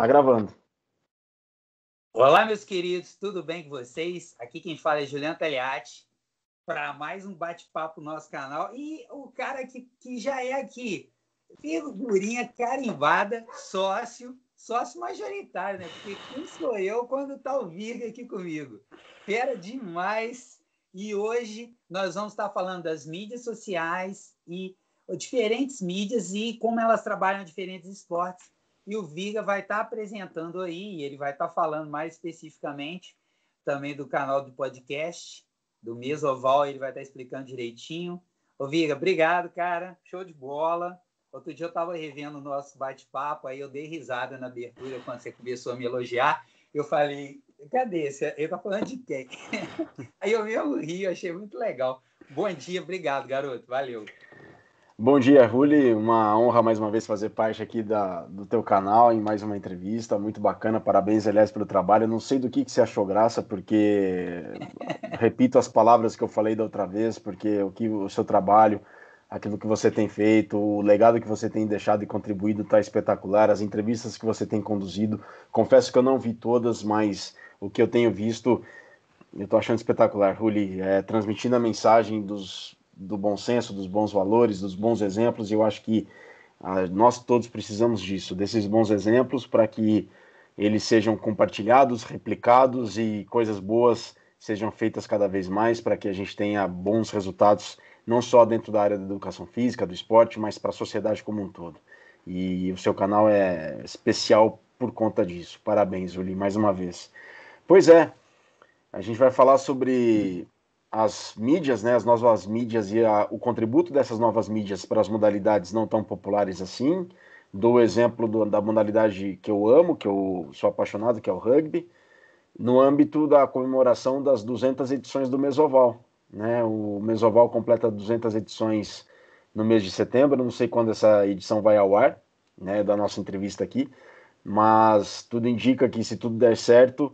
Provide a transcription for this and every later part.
Tá gravando. Olá, meus queridos, tudo bem com vocês? Aqui quem fala é Juliano Taliati para mais um bate-papo no nosso canal. E o cara que, que já é aqui, figurinha carimbada, sócio, sócio majoritário, né? Porque quem sou eu quando tá o Virga aqui comigo? era demais! E hoje nós vamos estar tá falando das mídias sociais e diferentes mídias e como elas trabalham diferentes esportes e o Viga vai estar tá apresentando aí, ele vai estar tá falando mais especificamente também do canal do podcast, do Mesoval, ele vai estar tá explicando direitinho. Ô, Viga, obrigado, cara. Show de bola. Outro dia eu estava revendo o nosso bate-papo, aí eu dei risada na abertura quando você começou a me elogiar. Eu falei, cadê esse? Ele está falando de quem? aí eu mesmo ri, achei muito legal. Bom dia, obrigado, garoto. Valeu. Bom dia, Ruli. Uma honra mais uma vez fazer parte aqui da, do teu canal em mais uma entrevista. Muito bacana. Parabéns, aliás, pelo trabalho. Eu não sei do que, que você achou graça, porque repito as palavras que eu falei da outra vez, porque o que o seu trabalho, aquilo que você tem feito, o legado que você tem deixado e contribuído está espetacular. As entrevistas que você tem conduzido. Confesso que eu não vi todas, mas o que eu tenho visto, eu estou achando espetacular, Ruli. É, transmitindo a mensagem dos do bom senso, dos bons valores, dos bons exemplos, e eu acho que ah, nós todos precisamos disso, desses bons exemplos, para que eles sejam compartilhados, replicados e coisas boas sejam feitas cada vez mais para que a gente tenha bons resultados, não só dentro da área da educação física, do esporte, mas para a sociedade como um todo. E o seu canal é especial por conta disso. Parabéns, Uli, mais uma vez. Pois é, a gente vai falar sobre as mídias, né, as novas mídias e a, o contributo dessas novas mídias para as modalidades não tão populares assim. Dou o exemplo do, da modalidade que eu amo, que eu sou apaixonado, que é o rugby, no âmbito da comemoração das 200 edições do Mesoval. Né? O Mesoval completa 200 edições no mês de setembro, não sei quando essa edição vai ao ar, né, da nossa entrevista aqui, mas tudo indica que se tudo der certo,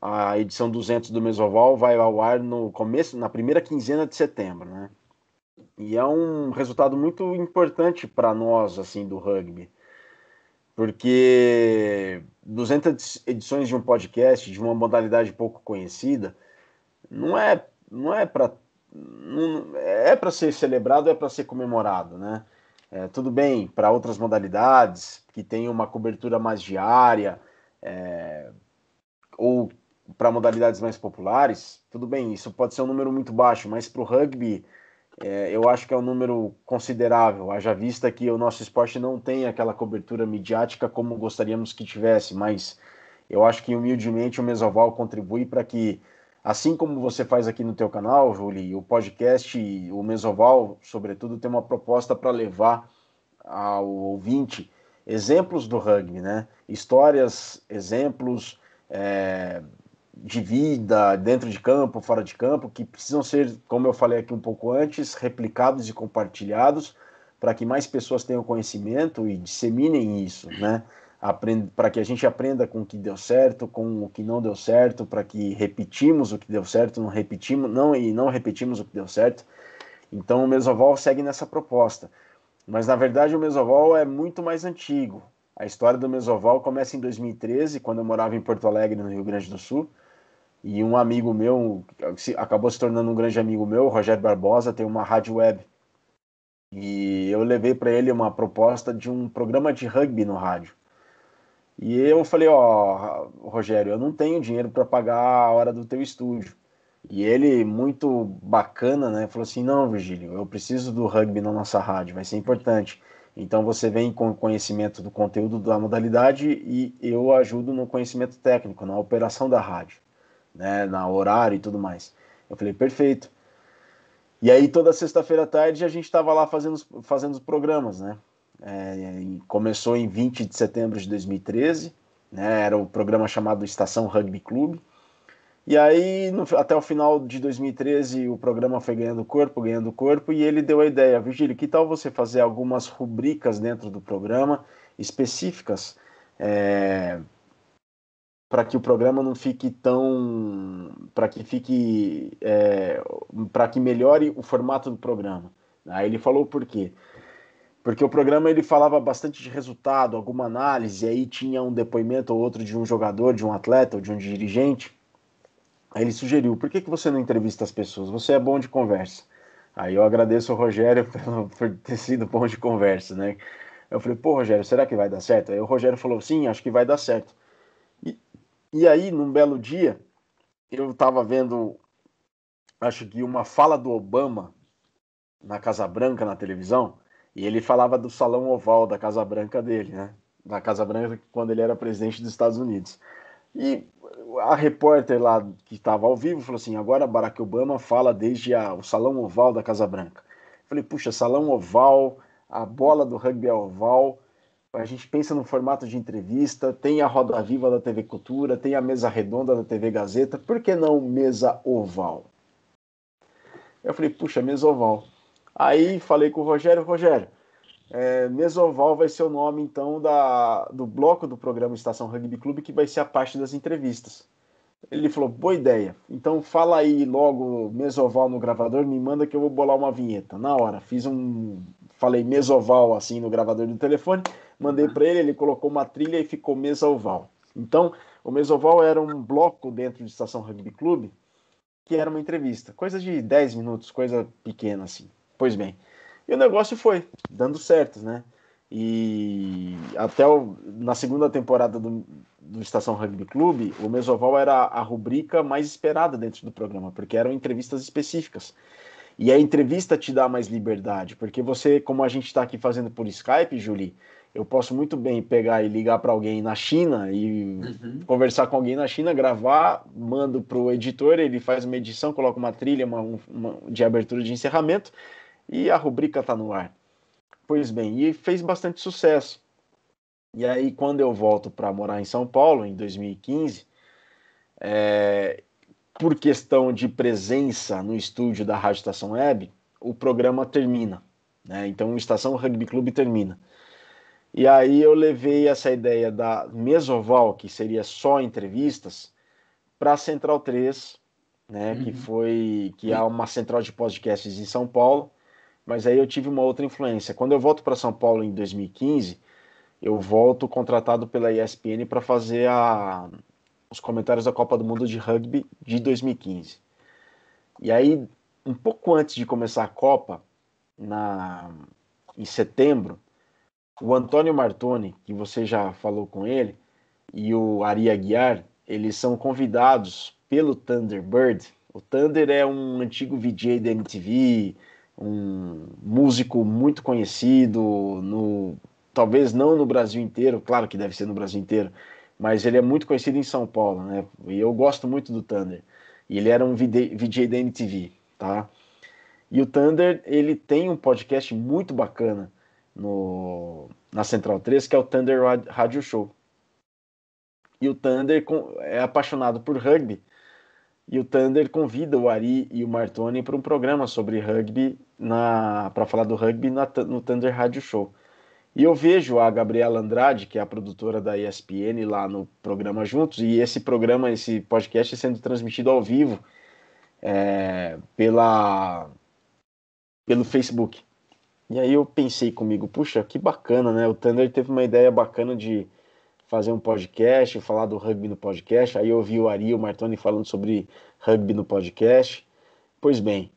a edição 200 do Mesoval vai ao ar no começo, na primeira quinzena de setembro, né? E é um resultado muito importante para nós, assim, do rugby. Porque 200 edições de um podcast, de uma modalidade pouco conhecida, não é, não é para não, é para ser celebrado, é para ser comemorado, né? É, tudo bem para outras modalidades que tem uma cobertura mais diária é, ou para modalidades mais populares, tudo bem, isso pode ser um número muito baixo, mas para o rugby é, eu acho que é um número considerável, haja vista que o nosso esporte não tem aquela cobertura midiática como gostaríamos que tivesse, mas eu acho que humildemente o Mesoval contribui para que, assim como você faz aqui no teu canal, Júlio, o podcast, o Mesoval, sobretudo, tem uma proposta para levar ao ouvinte exemplos do rugby, né? Histórias, exemplos, é, de vida dentro de campo, fora de campo, que precisam ser, como eu falei aqui um pouco antes, replicados e compartilhados para que mais pessoas tenham conhecimento e disseminem isso, né? Para que a gente aprenda com o que deu certo, com o que não deu certo, para que repetimos o que deu certo, não repetimos, não e não repetimos o que deu certo. Então o mesoval segue nessa proposta. Mas na verdade o mesoval é muito mais antigo. A história do Mesoval começa em 2013, quando eu morava em Porto Alegre, no Rio Grande do Sul. E um amigo meu, acabou se tornando um grande amigo meu, Rogério Barbosa, tem uma rádio web. E eu levei para ele uma proposta de um programa de rugby no rádio. E eu falei, ó, oh, Rogério, eu não tenho dinheiro para pagar a hora do teu estúdio. E ele, muito bacana, né, falou assim: não, Virgílio, eu preciso do rugby na nossa rádio, vai ser importante. Então você vem com conhecimento do conteúdo da modalidade e eu ajudo no conhecimento técnico, na operação da rádio né, na horário e tudo mais. Eu falei, perfeito. E aí toda sexta-feira à tarde a gente estava lá fazendo, fazendo os programas, né? É, começou em 20 de setembro de 2013, né? Era o programa chamado Estação Rugby Clube. E aí, no, até o final de 2013, o programa foi ganhando corpo, ganhando corpo, e ele deu a ideia, Virgílio, que tal você fazer algumas rubricas dentro do programa específicas? É, para que o programa não fique tão. para que fique. É, para que melhore o formato do programa. Aí ele falou por quê. Porque o programa ele falava bastante de resultado, alguma análise, aí tinha um depoimento ou outro de um jogador, de um atleta ou de um dirigente. Aí ele sugeriu: por que, que você não entrevista as pessoas? Você é bom de conversa. Aí eu agradeço ao Rogério pelo, por ter sido bom de conversa, né? Eu falei: pô, Rogério, será que vai dar certo? Aí o Rogério falou: sim, acho que vai dar certo. E aí, num belo dia, eu estava vendo, acho que uma fala do Obama na Casa Branca, na televisão, e ele falava do salão oval da Casa Branca dele, né? Da Casa Branca quando ele era presidente dos Estados Unidos. E a repórter lá que estava ao vivo falou assim: agora Barack Obama fala desde a, o salão oval da Casa Branca. Eu falei, puxa, salão oval, a bola do rugby é oval, a gente pensa no formato de entrevista, tem a roda viva da TV Cultura, tem a mesa redonda da TV Gazeta, por que não mesa oval? Eu falei, puxa, mesa oval. Aí falei com o Rogério, Rogério, é, mesa oval vai ser o nome então da, do bloco do programa Estação Rugby Clube, que vai ser a parte das entrevistas. Ele falou, boa ideia. Então fala aí logo mesoval no gravador, me manda que eu vou bolar uma vinheta. Na hora, fiz um, falei mesoval assim no gravador do telefone, mandei para ele, ele colocou uma trilha e ficou mesoval. Então, o mesoval era um bloco dentro de Estação Rugby Clube que era uma entrevista, coisa de 10 minutos, coisa pequena assim. Pois bem, e o negócio foi dando certo, né? E até o, na segunda temporada do, do Estação Rugby Clube, o Mesoval era a rubrica mais esperada dentro do programa, porque eram entrevistas específicas. E a entrevista te dá mais liberdade, porque você, como a gente está aqui fazendo por Skype, Julie, eu posso muito bem pegar e ligar para alguém na China e uhum. conversar com alguém na China, gravar, mando para o editor, ele faz uma edição, coloca uma trilha uma, uma, de abertura de encerramento e a rubrica está no ar. Pois bem, e fez bastante sucesso. E aí, quando eu volto para morar em São Paulo, em 2015, é, por questão de presença no estúdio da Rádio Estação Web, o programa termina. Né? Então, Estação Rugby Clube termina. E aí eu levei essa ideia da mesoval, que seria só entrevistas, para a Central 3, né? Uhum. que foi que há é uhum. uma central de podcasts em São Paulo. Mas aí eu tive uma outra influência. Quando eu volto para São Paulo em 2015, eu volto contratado pela ESPN para fazer a, os comentários da Copa do Mundo de Rugby de 2015. E aí, um pouco antes de começar a Copa, na, em setembro, o Antônio Martoni, que você já falou com ele, e o Ari Aguiar, eles são convidados pelo Thunderbird. O Thunder é um antigo VJ da MTV, um músico muito conhecido no talvez não no Brasil inteiro, claro que deve ser no Brasil inteiro, mas ele é muito conhecido em São Paulo, né? E eu gosto muito do Thunder. E ele era um VJ da MTV, tá? E o Thunder, ele tem um podcast muito bacana no, na Central 3, que é o Thunder Radio Show. E o Thunder é apaixonado por rugby. E o Thunder convida o Ari e o Martoni para um programa sobre rugby, para falar do rugby na, no Thunder Radio Show. E eu vejo a Gabriela Andrade, que é a produtora da ESPN, lá no programa Juntos, e esse programa, esse podcast é sendo transmitido ao vivo é, pela, pelo Facebook. E aí eu pensei comigo, puxa, que bacana, né? O Thunder teve uma ideia bacana de fazer um podcast, falar do rugby no podcast. Aí eu vi o Ari e o Martoni falando sobre rugby no podcast. Pois bem,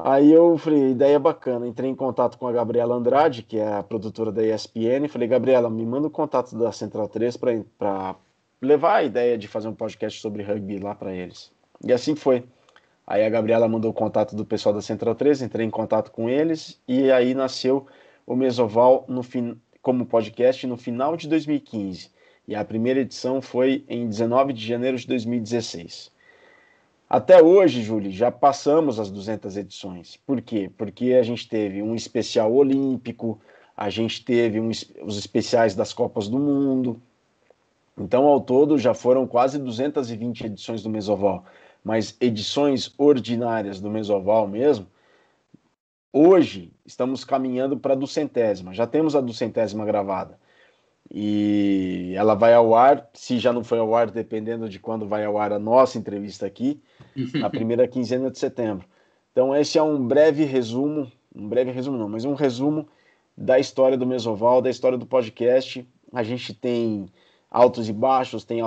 Aí eu falei, ideia bacana. Entrei em contato com a Gabriela Andrade, que é a produtora da ESPN. Falei, Gabriela, me manda o contato da Central 3 para levar a ideia de fazer um podcast sobre rugby lá para eles. E assim foi. Aí a Gabriela mandou o contato do pessoal da Central 3, entrei em contato com eles e aí nasceu o Mesoval no fin... como podcast no final de 2015. E a primeira edição foi em 19 de janeiro de 2016. Até hoje, Júlio, já passamos as 200 edições. Por quê? Porque a gente teve um especial olímpico, a gente teve um, os especiais das Copas do Mundo. Então, ao todo, já foram quase 220 edições do Mesoval. Mas edições ordinárias do Mesoval mesmo, hoje estamos caminhando para a duzentésima. Já temos a duzentésima gravada e ela vai ao ar, se já não foi ao ar, dependendo de quando vai ao ar a nossa entrevista aqui, na primeira quinzena de setembro. Então esse é um breve resumo, um breve resumo não, mas um resumo da história do Mesoval, da história do podcast. A gente tem altos e baixos, tem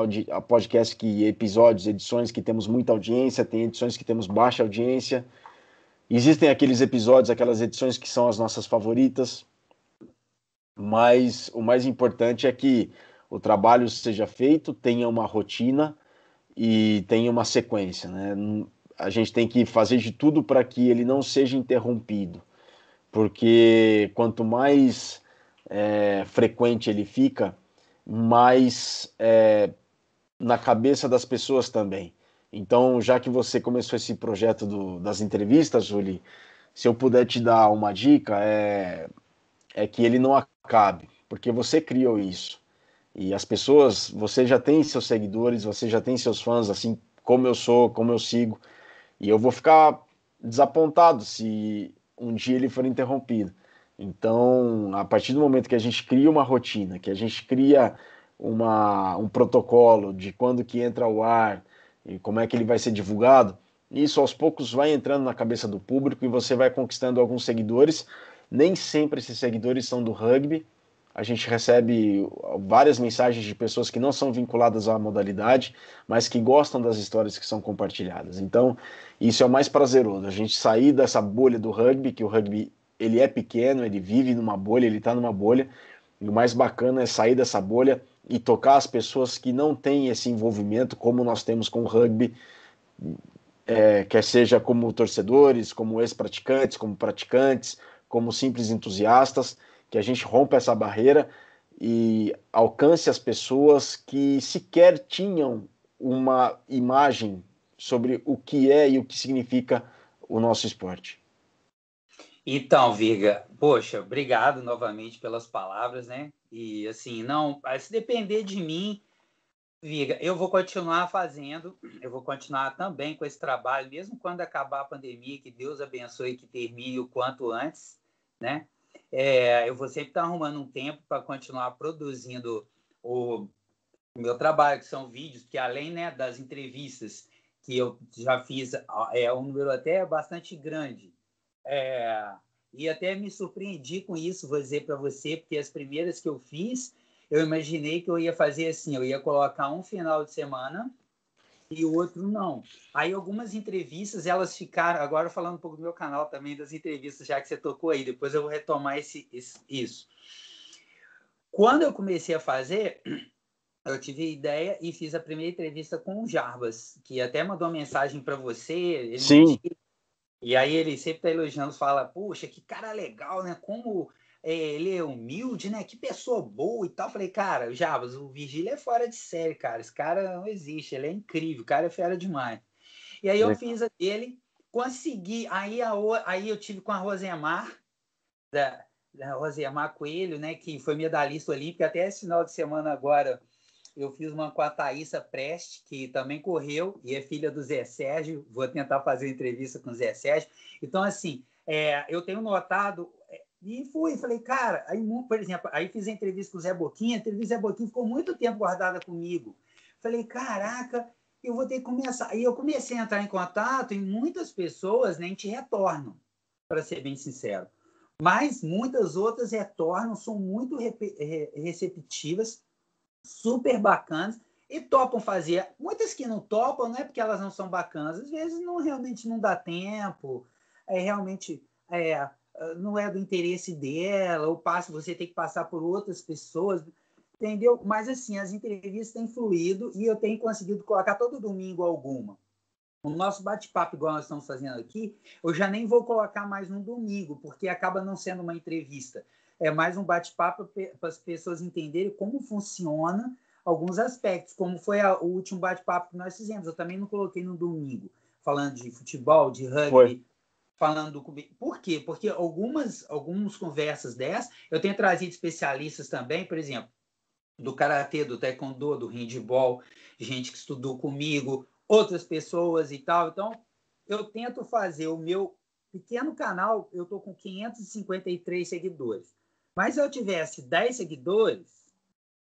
podcast que episódios, edições que temos muita audiência, tem edições que temos baixa audiência. Existem aqueles episódios, aquelas edições que são as nossas favoritas, mas o mais importante é que o trabalho seja feito, tenha uma rotina e tenha uma sequência. Né? A gente tem que fazer de tudo para que ele não seja interrompido, porque quanto mais é, frequente ele fica, mais é, na cabeça das pessoas também. Então, já que você começou esse projeto do, das entrevistas, Julie, se eu puder te dar uma dica, é, é que ele não cabe, porque você criou isso. E as pessoas, você já tem seus seguidores, você já tem seus fãs, assim como eu sou, como eu sigo. E eu vou ficar desapontado se um dia ele for interrompido. Então, a partir do momento que a gente cria uma rotina, que a gente cria uma, um protocolo de quando que entra ao ar e como é que ele vai ser divulgado, isso aos poucos vai entrando na cabeça do público e você vai conquistando alguns seguidores nem sempre esses seguidores são do rugby. A gente recebe várias mensagens de pessoas que não são vinculadas à modalidade, mas que gostam das histórias que são compartilhadas. Então, isso é o mais prazeroso, a gente sair dessa bolha do rugby, que o rugby ele é pequeno, ele vive numa bolha, ele está numa bolha. E o mais bacana é sair dessa bolha e tocar as pessoas que não têm esse envolvimento como nós temos com o rugby, é, quer seja como torcedores, como ex-praticantes, como praticantes, como simples entusiastas, que a gente rompa essa barreira e alcance as pessoas que sequer tinham uma imagem sobre o que é e o que significa o nosso esporte. Então, Viga, poxa, obrigado novamente pelas palavras, né? E assim, não, se depender de mim, Viga, eu vou continuar fazendo, eu vou continuar também com esse trabalho, mesmo quando acabar a pandemia, que Deus abençoe que termine o quanto antes né? É, eu vou sempre estar arrumando um tempo para continuar produzindo o meu trabalho, que são vídeos, que além né, das entrevistas que eu já fiz, é um número até bastante grande. É, e até me surpreendi com isso, vou dizer para você, porque as primeiras que eu fiz, eu imaginei que eu ia fazer assim, eu ia colocar um final de semana e o outro não. Aí algumas entrevistas, elas ficaram, agora falando um pouco do meu canal também, das entrevistas, já que você tocou aí, depois eu vou retomar esse, esse isso. Quando eu comecei a fazer, eu tive ideia e fiz a primeira entrevista com o Jarbas, que até mandou uma mensagem para você. Sim. E aí ele sempre tá elogiando, fala, puxa, que cara legal, né? Como é, ele é humilde, né? Que pessoa boa e tal. falei, cara, Javas, o Virgílio é fora de série, cara. Esse cara não existe, ele é incrível, o cara é fera demais. E aí eu fiz a dele, consegui. Aí, a, aí eu tive com a Rosemar, da, da Rosemar Coelho, né? Que foi medalhista olímpica. Até esse final de semana agora eu fiz uma com a Thaisa Preste, que também correu e é filha do Zé Sérgio. Vou tentar fazer entrevista com o Zé Sérgio. Então, assim, é, eu tenho notado e fui, falei, cara, aí, por exemplo, aí fiz a entrevista com o Zé Boquinha, a entrevista com o Zé Boquinha ficou muito tempo guardada comigo. Falei, caraca, eu vou ter que começar. Aí eu comecei a entrar em contato e muitas pessoas nem te retornam, para ser bem sincero. Mas muitas outras retornam, são muito re re receptivas, super bacanas e topam fazer. Muitas que não topam não é porque elas não são bacanas, às vezes não realmente não dá tempo, é realmente é, ah, não é do interesse dela, ou passa, você tem que passar por outras pessoas, entendeu? Mas, assim, as entrevistas têm fluído e eu tenho conseguido colocar todo domingo alguma. O nosso bate-papo, igual nós estamos fazendo aqui, eu já nem vou colocar mais no domingo, porque acaba não sendo uma entrevista. É mais um bate-papo para as pessoas entenderem como funciona alguns aspectos, como foi a, o último bate-papo que nós fizemos. Eu também não coloquei no domingo, falando de futebol, de rugby, foi falando comigo. Por quê? Porque algumas, algumas conversas dessas, eu tenho trazido especialistas também, por exemplo, do karatê, do taekwondo, do handball, gente que estudou comigo, outras pessoas e tal. Então, eu tento fazer o meu pequeno canal, eu tô com 553 seguidores. Mas se eu tivesse 10 seguidores,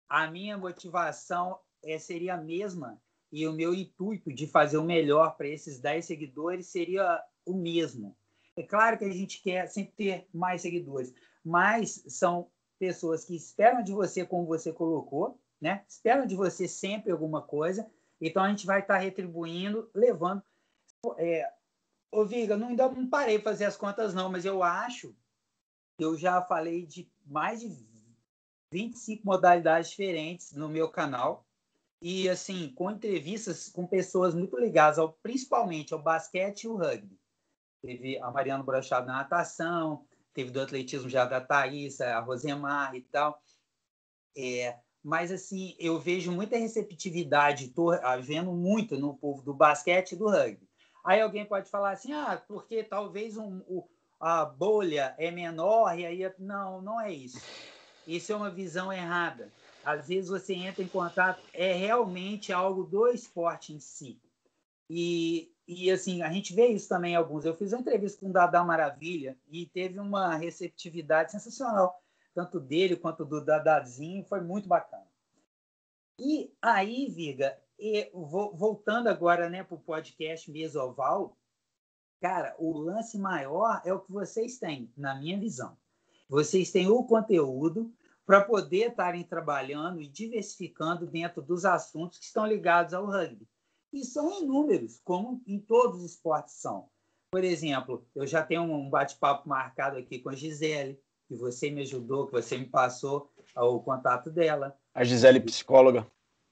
a minha motivação é, seria a mesma e o meu intuito de fazer o melhor para esses 10 seguidores seria o mesmo. É claro que a gente quer sempre ter mais seguidores, mas são pessoas que esperam de você, como você colocou, né? Esperam de você sempre alguma coisa. Então a gente vai estar tá retribuindo, levando. É, ô, Viga, não, ainda não parei de fazer as contas, não, mas eu acho. Eu já falei de mais de 25 modalidades diferentes no meu canal. E, assim, com entrevistas com pessoas muito ligadas, ao, principalmente ao basquete e o rugby teve a Mariana Brochado na natação, teve do atletismo já da Thaís, a Rosemar e tal. É, mas, assim, eu vejo muita receptividade, tô vendo muito no povo do basquete e do rugby. Aí alguém pode falar assim, ah, porque talvez um, o, a bolha é menor e aí... É não, não é isso. Isso é uma visão errada. Às vezes você entra em contato, é realmente algo do esporte em si. E e assim, a gente vê isso também em alguns. Eu fiz uma entrevista com o Dadá Maravilha e teve uma receptividade sensacional, tanto dele quanto do Dadazinho, foi muito bacana. E aí, Viga, e voltando agora né, para o podcast Mesoval, cara, o lance maior é o que vocês têm, na minha visão. Vocês têm o conteúdo para poder estarem trabalhando e diversificando dentro dos assuntos que estão ligados ao rugby e são inúmeros, como em todos os esportes são. Por exemplo, eu já tenho um bate-papo marcado aqui com a Gisele, que você me ajudou, que você me passou o contato dela. A Gisele, psicóloga.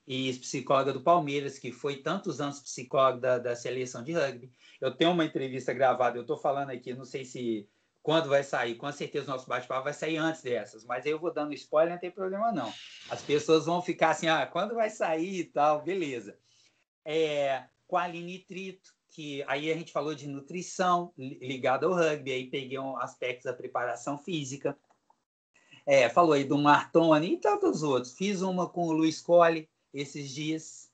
E psicóloga do Palmeiras, que foi tantos anos psicóloga da, da seleção de rugby. Eu tenho uma entrevista gravada, eu estou falando aqui, não sei se quando vai sair, com certeza o nosso bate-papo vai sair antes dessas, mas aí eu vou dando spoiler, não tem problema não. As pessoas vão ficar assim, ah, quando vai sair e tal, beleza é, com alinitrito, que aí a gente falou de nutrição ligada ao rugby, aí peguei um aspectos da preparação física. É, falou aí do Martoni e tantos outros. Fiz uma com o Luiz Colli esses dias,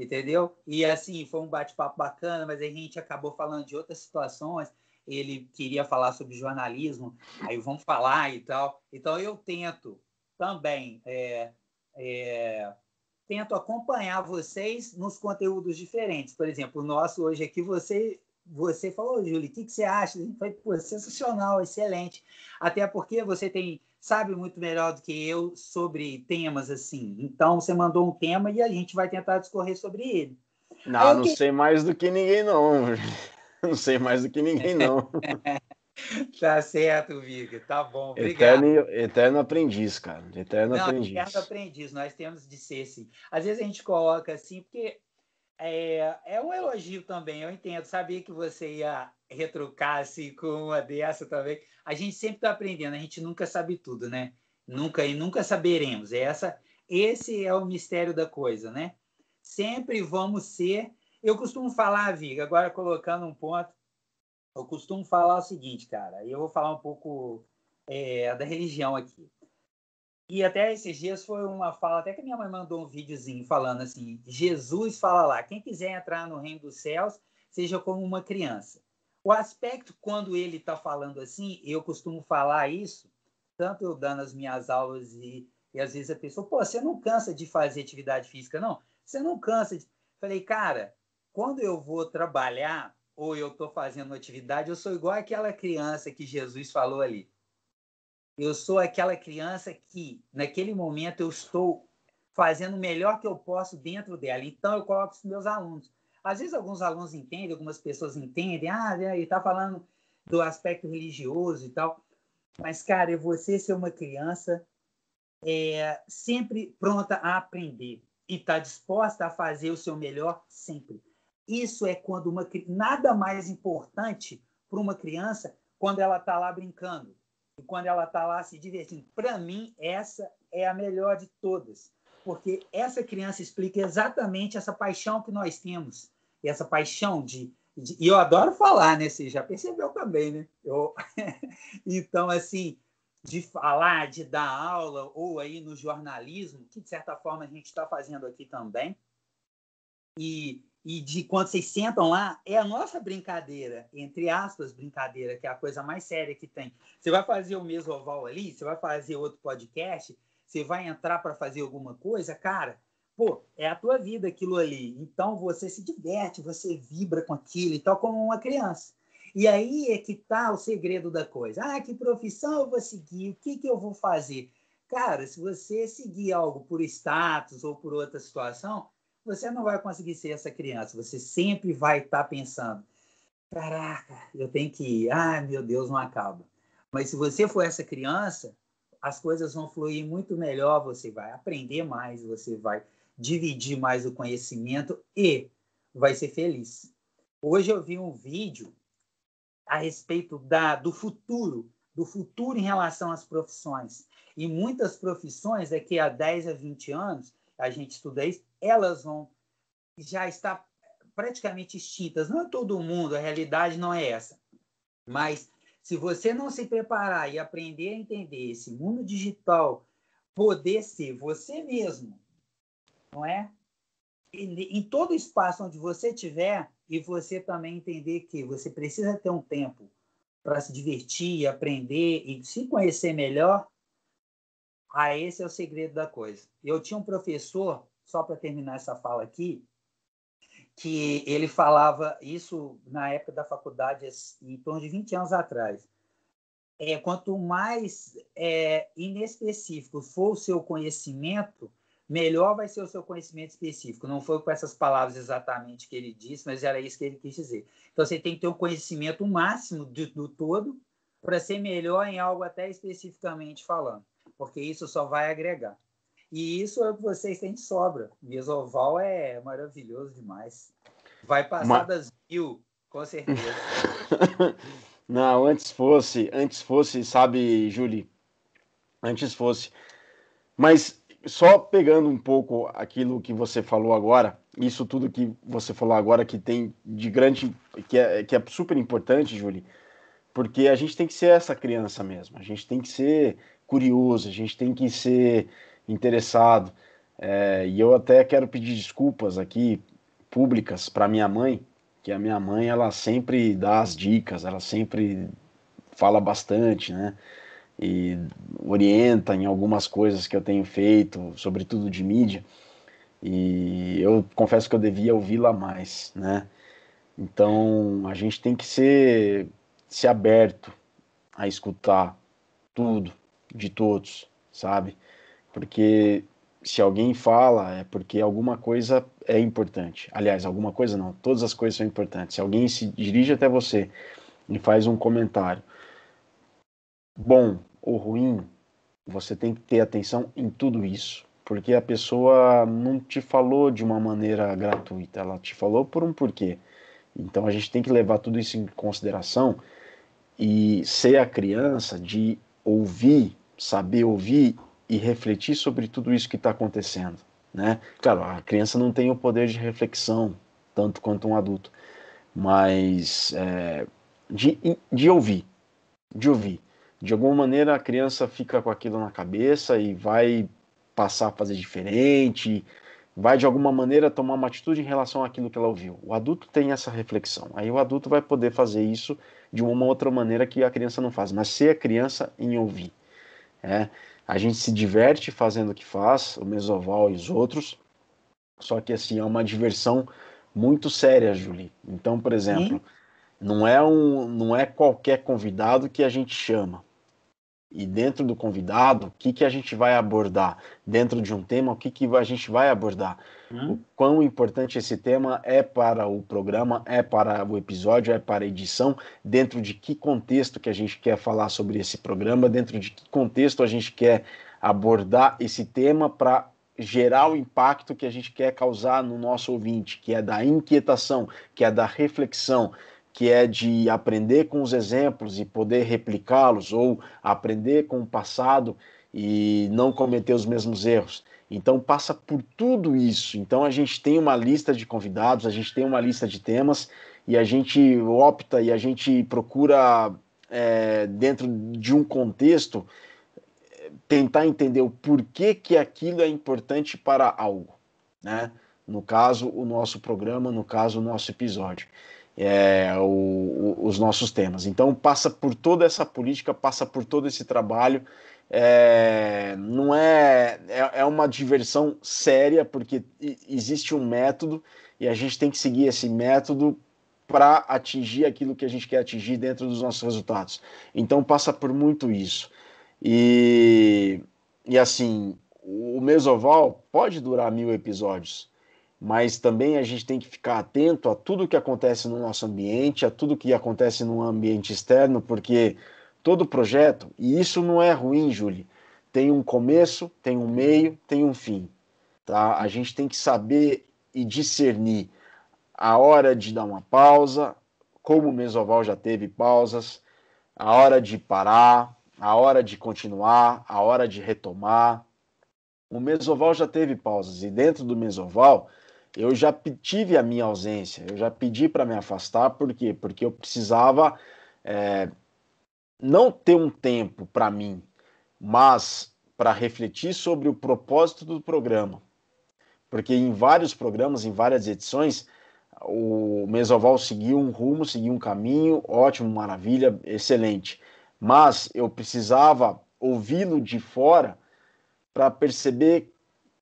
entendeu? E assim, foi um bate-papo bacana, mas a gente acabou falando de outras situações. Ele queria falar sobre jornalismo, aí vamos falar e tal. Então eu tento também é, é, tento acompanhar vocês nos conteúdos diferentes. Por exemplo, o nosso hoje aqui, você você falou, Júlio, o que, que você acha? Foi pô, sensacional, excelente. Até porque você tem sabe muito melhor do que eu sobre temas assim. Então, você mandou um tema e a gente vai tentar discorrer sobre ele. Não, Aí, não que... sei mais do que ninguém, não. Não sei mais do que ninguém, não. Tá certo, Vig. Tá bom. Obrigado. Eterno, eterno aprendiz, cara. Eterno Não, aprendiz. Eterno aprendiz. Nós temos de ser, sim. Às vezes a gente coloca assim, porque é, é um elogio também. Eu entendo. Sabia que você ia retrucar assim com uma dessa também. A gente sempre está aprendendo. A gente nunca sabe tudo, né? Nunca e nunca saberemos. Essa, esse é o mistério da coisa, né? Sempre vamos ser. Eu costumo falar, Viga, agora colocando um ponto eu costumo falar o seguinte, cara, e eu vou falar um pouco é, da religião aqui. E até esses dias foi uma fala, até que minha mãe mandou um videozinho falando assim: Jesus fala lá, quem quiser entrar no reino dos céus, seja como uma criança. O aspecto, quando ele está falando assim, eu costumo falar isso, tanto eu dando as minhas aulas e, e às vezes a pessoa, pô, você não cansa de fazer atividade física, não? Você não cansa de. Falei, cara, quando eu vou trabalhar, ou eu estou fazendo atividade, eu sou igual aquela criança que Jesus falou ali. Eu sou aquela criança que, naquele momento, eu estou fazendo o melhor que eu posso dentro dela. Então, eu coloco os meus alunos. Às vezes, alguns alunos entendem, algumas pessoas entendem. Ah, né, ele está falando do aspecto religioso e tal. Mas, cara, você ser uma criança é, sempre pronta a aprender e está disposta a fazer o seu melhor sempre. Isso é quando uma nada mais importante para uma criança quando ela está lá brincando e quando ela está lá se divertindo. Para mim, essa é a melhor de todas, porque essa criança explica exatamente essa paixão que nós temos, e essa paixão de, de e eu adoro falar, né? Você já percebeu também, né? Eu... então, assim, de falar, de dar aula, ou aí no jornalismo, que de certa forma a gente está fazendo aqui também, e e de quando vocês sentam lá, é a nossa brincadeira, entre aspas, brincadeira, que é a coisa mais séria que tem. Você vai fazer o mesmo oval ali, você vai fazer outro podcast, você vai entrar para fazer alguma coisa, cara, pô, é a tua vida aquilo ali. Então você se diverte, você vibra com aquilo e tal, como uma criança. E aí é que tá o segredo da coisa. Ah, que profissão eu vou seguir? O que, que eu vou fazer? Cara, se você seguir algo por status ou por outra situação, você não vai conseguir ser essa criança. Você sempre vai estar tá pensando: caraca, eu tenho que ir. Ah, meu Deus, não acaba. Mas se você for essa criança, as coisas vão fluir muito melhor. Você vai aprender mais, você vai dividir mais o conhecimento e vai ser feliz. Hoje eu vi um vídeo a respeito da, do futuro, do futuro em relação às profissões. E muitas profissões, daqui a 10 a 20 anos, a gente estuda isso, elas vão já estar praticamente extintas. Não é todo mundo, a realidade não é essa. Mas se você não se preparar e aprender a entender esse mundo digital, poder ser você mesmo, não é? em todo espaço onde você estiver, e você também entender que você precisa ter um tempo para se divertir, aprender e se conhecer melhor, ah, esse é o segredo da coisa. Eu tinha um professor só para terminar essa fala aqui, que ele falava isso na época da faculdade, em torno de 20 anos atrás. É, quanto mais é, inespecífico for o seu conhecimento, melhor vai ser o seu conhecimento específico. Não foi com essas palavras exatamente que ele disse, mas era isso que ele quis dizer. Então, você tem que ter um conhecimento máximo do todo para ser melhor em algo até especificamente falando, porque isso só vai agregar. E isso é o que vocês têm de sobra. Mesoval é maravilhoso demais. Vai passar Uma... das mil, com certeza. Não, antes fosse, antes fosse, sabe, Julie? Antes fosse. Mas só pegando um pouco aquilo que você falou agora, isso tudo que você falou agora que tem de grande, que é, que é super importante, Julie, porque a gente tem que ser essa criança mesmo, a gente tem que ser curioso, a gente tem que ser interessado. É, e eu até quero pedir desculpas aqui públicas para minha mãe, que a minha mãe ela sempre dá as dicas, ela sempre fala bastante, né? E orienta em algumas coisas que eu tenho feito, sobretudo de mídia. E eu confesso que eu devia ouvi-la mais, né? Então a gente tem que ser se aberto a escutar tudo de todos, sabe? Porque se alguém fala, é porque alguma coisa é importante. Aliás, alguma coisa não, todas as coisas são importantes. Se alguém se dirige até você e faz um comentário bom ou ruim, você tem que ter atenção em tudo isso, porque a pessoa não te falou de uma maneira gratuita, ela te falou por um porquê. Então a gente tem que levar tudo isso em consideração e ser a criança de ouvir, saber ouvir e refletir sobre tudo isso que está acontecendo. Né? Claro, a criança não tem o poder de reflexão tanto quanto um adulto, mas é, de, de ouvir, de ouvir. De alguma maneira a criança fica com aquilo na cabeça e vai passar a fazer diferente, vai de alguma maneira tomar uma atitude em relação àquilo que ela ouviu. O adulto tem essa reflexão. Aí o adulto vai poder fazer isso de uma outra maneira que a criança não faz, mas ser a criança em ouvir. É. A gente se diverte fazendo o que faz, o Mesoval e os outros, só que assim, é uma diversão muito séria, Julie. Então, por exemplo, não é um, não é qualquer convidado que a gente chama. E dentro do convidado, o que, que a gente vai abordar? Dentro de um tema, o que, que a gente vai abordar? Uhum. O quão importante esse tema é para o programa, é para o episódio, é para a edição, dentro de que contexto que a gente quer falar sobre esse programa, dentro de que contexto a gente quer abordar esse tema para gerar o impacto que a gente quer causar no nosso ouvinte, que é da inquietação, que é da reflexão, que é de aprender com os exemplos e poder replicá-los, ou aprender com o passado e não cometer os mesmos erros. Então passa por tudo isso. Então a gente tem uma lista de convidados, a gente tem uma lista de temas e a gente opta e a gente procura é, dentro de um contexto tentar entender o porquê que aquilo é importante para algo, né? No caso o nosso programa, no caso o nosso episódio. É, o, o, os nossos temas. Então passa por toda essa política, passa por todo esse trabalho é, não é, é, é uma diversão séria, porque existe um método e a gente tem que seguir esse método para atingir aquilo que a gente quer atingir dentro dos nossos resultados. Então passa por muito isso. E, e assim, o mesoval pode durar mil episódios, mas também a gente tem que ficar atento a tudo que acontece no nosso ambiente, a tudo que acontece no ambiente externo, porque Todo projeto, e isso não é ruim, Júlio, tem um começo, tem um meio, tem um fim. Tá? A gente tem que saber e discernir a hora de dar uma pausa, como o Mesoval já teve pausas, a hora de parar, a hora de continuar, a hora de retomar. O Mesoval já teve pausas e dentro do Mesoval eu já tive a minha ausência, eu já pedi para me afastar, por quê? Porque eu precisava é, não ter um tempo para mim, mas para refletir sobre o propósito do programa. Porque em vários programas, em várias edições, o Mesoval seguiu um rumo, seguiu um caminho, ótimo, maravilha, excelente. Mas eu precisava ouvi-lo de fora para perceber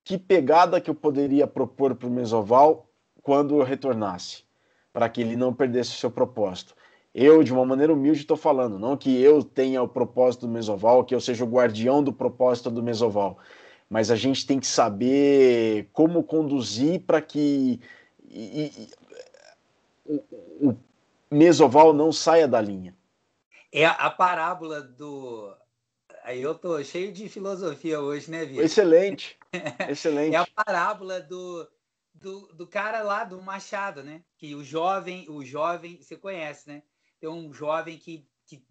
que pegada que eu poderia propor para o Mesoval quando eu retornasse, para que ele não perdesse o seu propósito. Eu, de uma maneira humilde, estou falando, não que eu tenha o propósito do mesoval, que eu seja o guardião do propósito do mesoval, mas a gente tem que saber como conduzir para que e, e, o, o mesoval não saia da linha. É a parábola do. Aí eu estou cheio de filosofia hoje, né, Vitor? Excelente, excelente. É a parábola do, do, do cara lá do Machado, né? Que o jovem, o jovem, você conhece, né? ter um jovem que, que,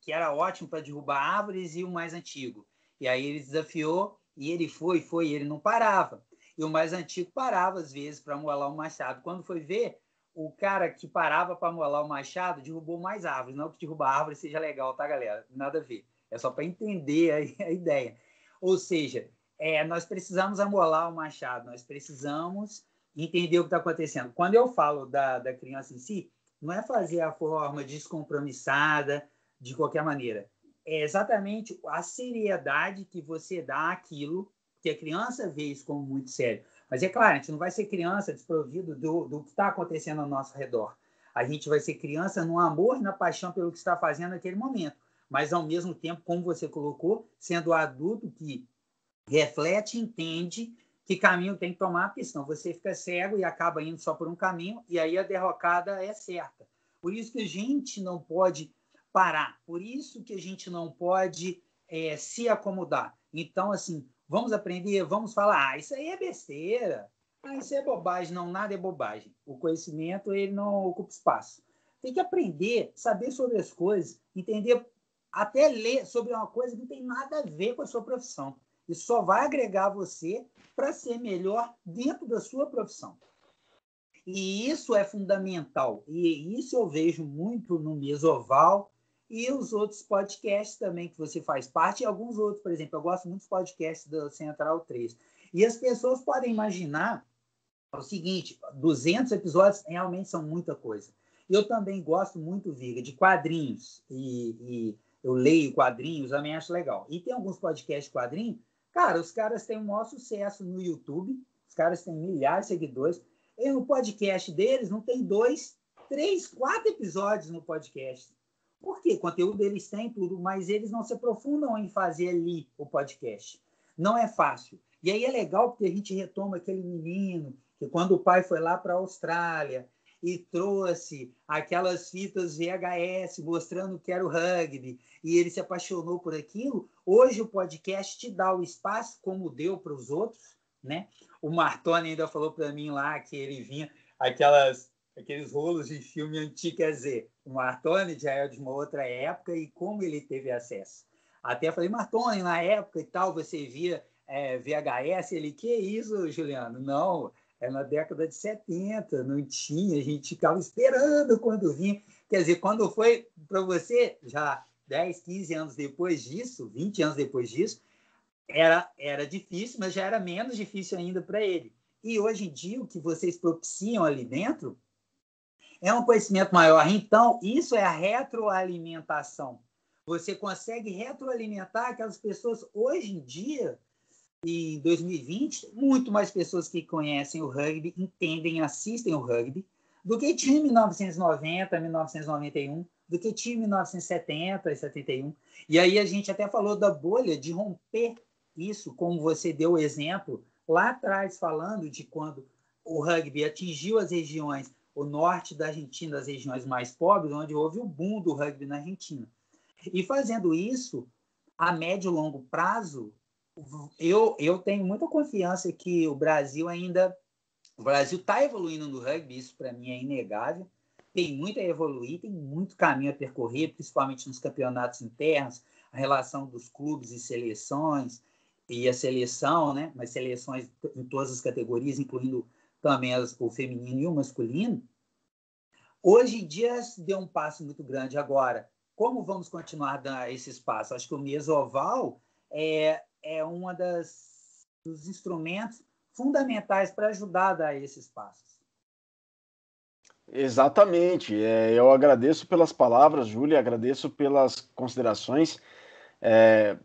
que era ótimo para derrubar árvores e o mais antigo. E aí ele desafiou e ele foi, foi, e ele não parava. E o mais antigo parava às vezes para molar o machado. Quando foi ver, o cara que parava para molar o machado derrubou mais árvores. Não que derrubar árvore seja legal, tá, galera? Nada a ver. É só para entender a, a, ideia. Ou seja, é, nós precisamos amolar o machado, nós precisamos entender o que está acontecendo. Quando eu falo da, da criança em si, não é fazer a forma descompromissada de qualquer maneira. É exatamente a seriedade que você dá aquilo que a criança vê isso como muito sério. Mas é claro, a gente não vai ser criança desprovido do, do que está acontecendo ao nosso redor. A gente vai ser criança no amor e na paixão pelo que está fazendo naquele momento. Mas, ao mesmo tempo, como você colocou, sendo adulto que reflete, entende que caminho tem que tomar, porque senão você fica cego e acaba indo só por um caminho, e aí a derrocada é certa. Por isso que a gente não pode parar, por isso que a gente não pode é, se acomodar. Então, assim, vamos aprender, vamos falar, ah, isso aí é besteira, ah, isso é bobagem, não, nada é bobagem. O conhecimento, ele não ocupa espaço. Tem que aprender, saber sobre as coisas, entender, até ler sobre uma coisa que não tem nada a ver com a sua profissão e só vai agregar você para ser melhor dentro da sua profissão. E isso é fundamental. E isso eu vejo muito no Mesoval e os outros podcasts também que você faz parte, e alguns outros, por exemplo, eu gosto muito dos podcasts da Central 3. E as pessoas podem imaginar o seguinte, 200 episódios realmente são muita coisa. Eu também gosto muito, Viga, de quadrinhos. E, e eu leio quadrinhos, também acho legal. E tem alguns podcasts de quadrinho Cara, os caras têm o maior sucesso no YouTube, os caras têm milhares de seguidores. E no podcast deles não tem dois, três, quatro episódios no podcast. Por quê? conteúdo deles tem tudo, mas eles não se aprofundam em fazer ali o podcast. Não é fácil. E aí é legal porque a gente retoma aquele menino que quando o pai foi lá para a Austrália, e trouxe aquelas fitas VHS mostrando que era o rugby e ele se apaixonou por aquilo. Hoje o podcast te dá o espaço como deu para os outros, né? O Martoni ainda falou para mim lá que ele vinha aquelas aqueles rolos de filme antigo, quer dizer, o Martoni já é de uma outra época e como ele teve acesso. Até falei, Martoni, na época e tal, você via é, eh, VHS, ele, que isso, Juliano? Não, é na década de 70, não tinha, a gente ficava esperando quando vinha. Quer dizer, quando foi para você, já 10, 15 anos depois disso, 20 anos depois disso, era, era difícil, mas já era menos difícil ainda para ele. E hoje em dia, o que vocês propiciam ali dentro é um conhecimento maior. Então, isso é a retroalimentação. Você consegue retroalimentar aquelas pessoas hoje em dia em 2020, muito mais pessoas que conhecem o rugby, entendem, assistem o rugby, do que tinha em 1990, 1991, do que tinha em 1970 e 71. E aí a gente até falou da bolha de romper isso, como você deu o exemplo lá atrás, falando de quando o rugby atingiu as regiões, o norte da Argentina, as regiões mais pobres, onde houve o boom do rugby na Argentina. E fazendo isso, a médio e longo prazo, eu, eu tenho muita confiança que o Brasil ainda. O Brasil está evoluindo no rugby, isso para mim é inegável. Tem muito a evoluir, tem muito caminho a percorrer, principalmente nos campeonatos internos, a relação dos clubes e seleções, e a seleção, né? Mas seleções em todas as categorias, incluindo também as, o feminino e o masculino. Hoje em dia se deu um passo muito grande. Agora, como vamos continuar dar esse espaço? Acho que o mesoval é, é uma das dos instrumentos fundamentais para ajudar a dar esses passos. Exatamente. É, eu agradeço pelas palavras, Júlia, agradeço pelas considerações é,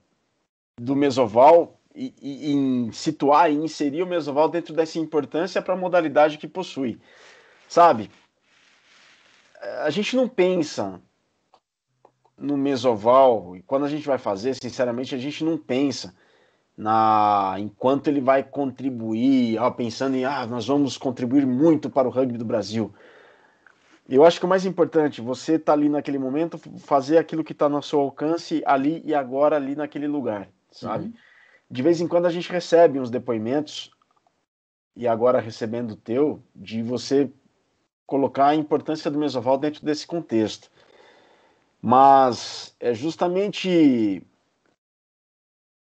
do Mesoval e, e, em situar e inserir o Mesoval dentro dessa importância para a modalidade que possui. Sabe, a gente não pensa no Mesoval, e quando a gente vai fazer, sinceramente, a gente não pensa na enquanto ele vai contribuir, ó, pensando em ah, nós vamos contribuir muito para o rugby do Brasil. Eu acho que o mais importante, você tá ali naquele momento, fazer aquilo que está no seu alcance ali e agora ali naquele lugar, sabe? Uhum. De vez em quando a gente recebe uns depoimentos e agora recebendo o teu de você colocar a importância do mesoval dentro desse contexto. Mas é justamente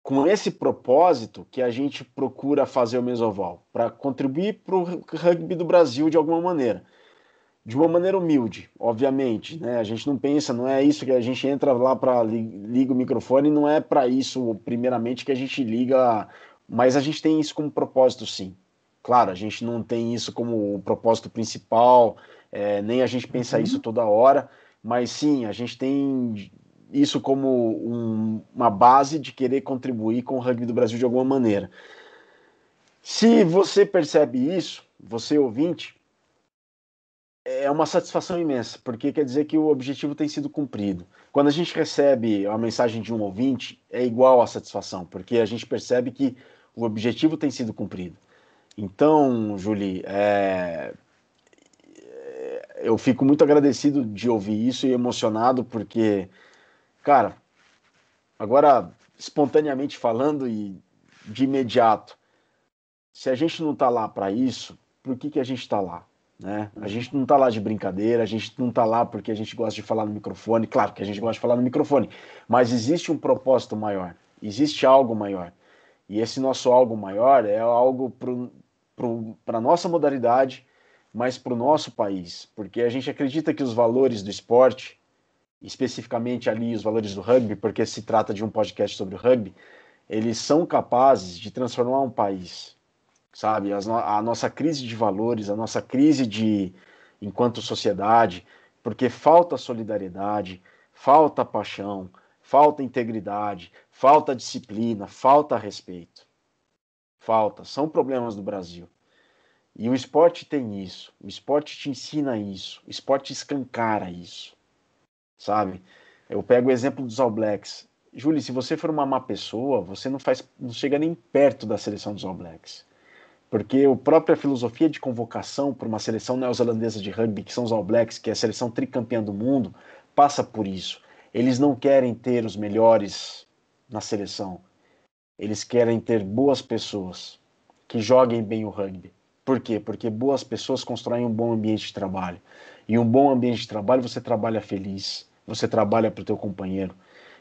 com esse propósito que a gente procura fazer o Mesoval, para contribuir para o rugby do Brasil de alguma maneira. De uma maneira humilde, obviamente. Né? A gente não pensa, não é isso que a gente entra lá para liga o microfone, não é para isso, primeiramente, que a gente liga. Mas a gente tem isso como propósito, sim. Claro, a gente não tem isso como o propósito principal, é, nem a gente pensa uhum. isso toda hora, mas sim, a gente tem isso como um, uma base de querer contribuir com o rugby do Brasil de alguma maneira. Se você percebe isso, você ouvinte, é uma satisfação imensa, porque quer dizer que o objetivo tem sido cumprido. Quando a gente recebe a mensagem de um ouvinte, é igual a satisfação, porque a gente percebe que o objetivo tem sido cumprido. Então, Julie, é, é... eu fico muito agradecido de ouvir isso e emocionado, porque Cara, agora espontaneamente falando e de imediato, se a gente não está lá para isso, por que, que a gente está lá? Né? A gente não está lá de brincadeira, a gente não está lá porque a gente gosta de falar no microfone, claro que a gente gosta de falar no microfone, mas existe um propósito maior, existe algo maior. E esse nosso algo maior é algo para a nossa modalidade, mas para o nosso país, porque a gente acredita que os valores do esporte especificamente ali os valores do rugby, porque se trata de um podcast sobre o rugby, eles são capazes de transformar um país, sabe? A, nossa crise de valores, a nossa crise de enquanto sociedade, porque falta solidariedade, falta paixão, falta integridade, falta disciplina, falta respeito. Falta, são problemas do Brasil. E o esporte tem isso, o esporte te ensina isso, o esporte escancara isso sabe? Eu pego o exemplo dos All Blacks. Júlio, se você for uma má pessoa, você não faz, não chega nem perto da seleção dos All Blacks. Porque a própria filosofia de convocação para uma seleção neozelandesa de rugby, que são os All Blacks, que é a seleção tricampeã do mundo, passa por isso. Eles não querem ter os melhores na seleção. Eles querem ter boas pessoas que joguem bem o rugby. Por quê? Porque boas pessoas constroem um bom ambiente de trabalho. E um bom ambiente de trabalho você trabalha feliz, você trabalha para o teu companheiro.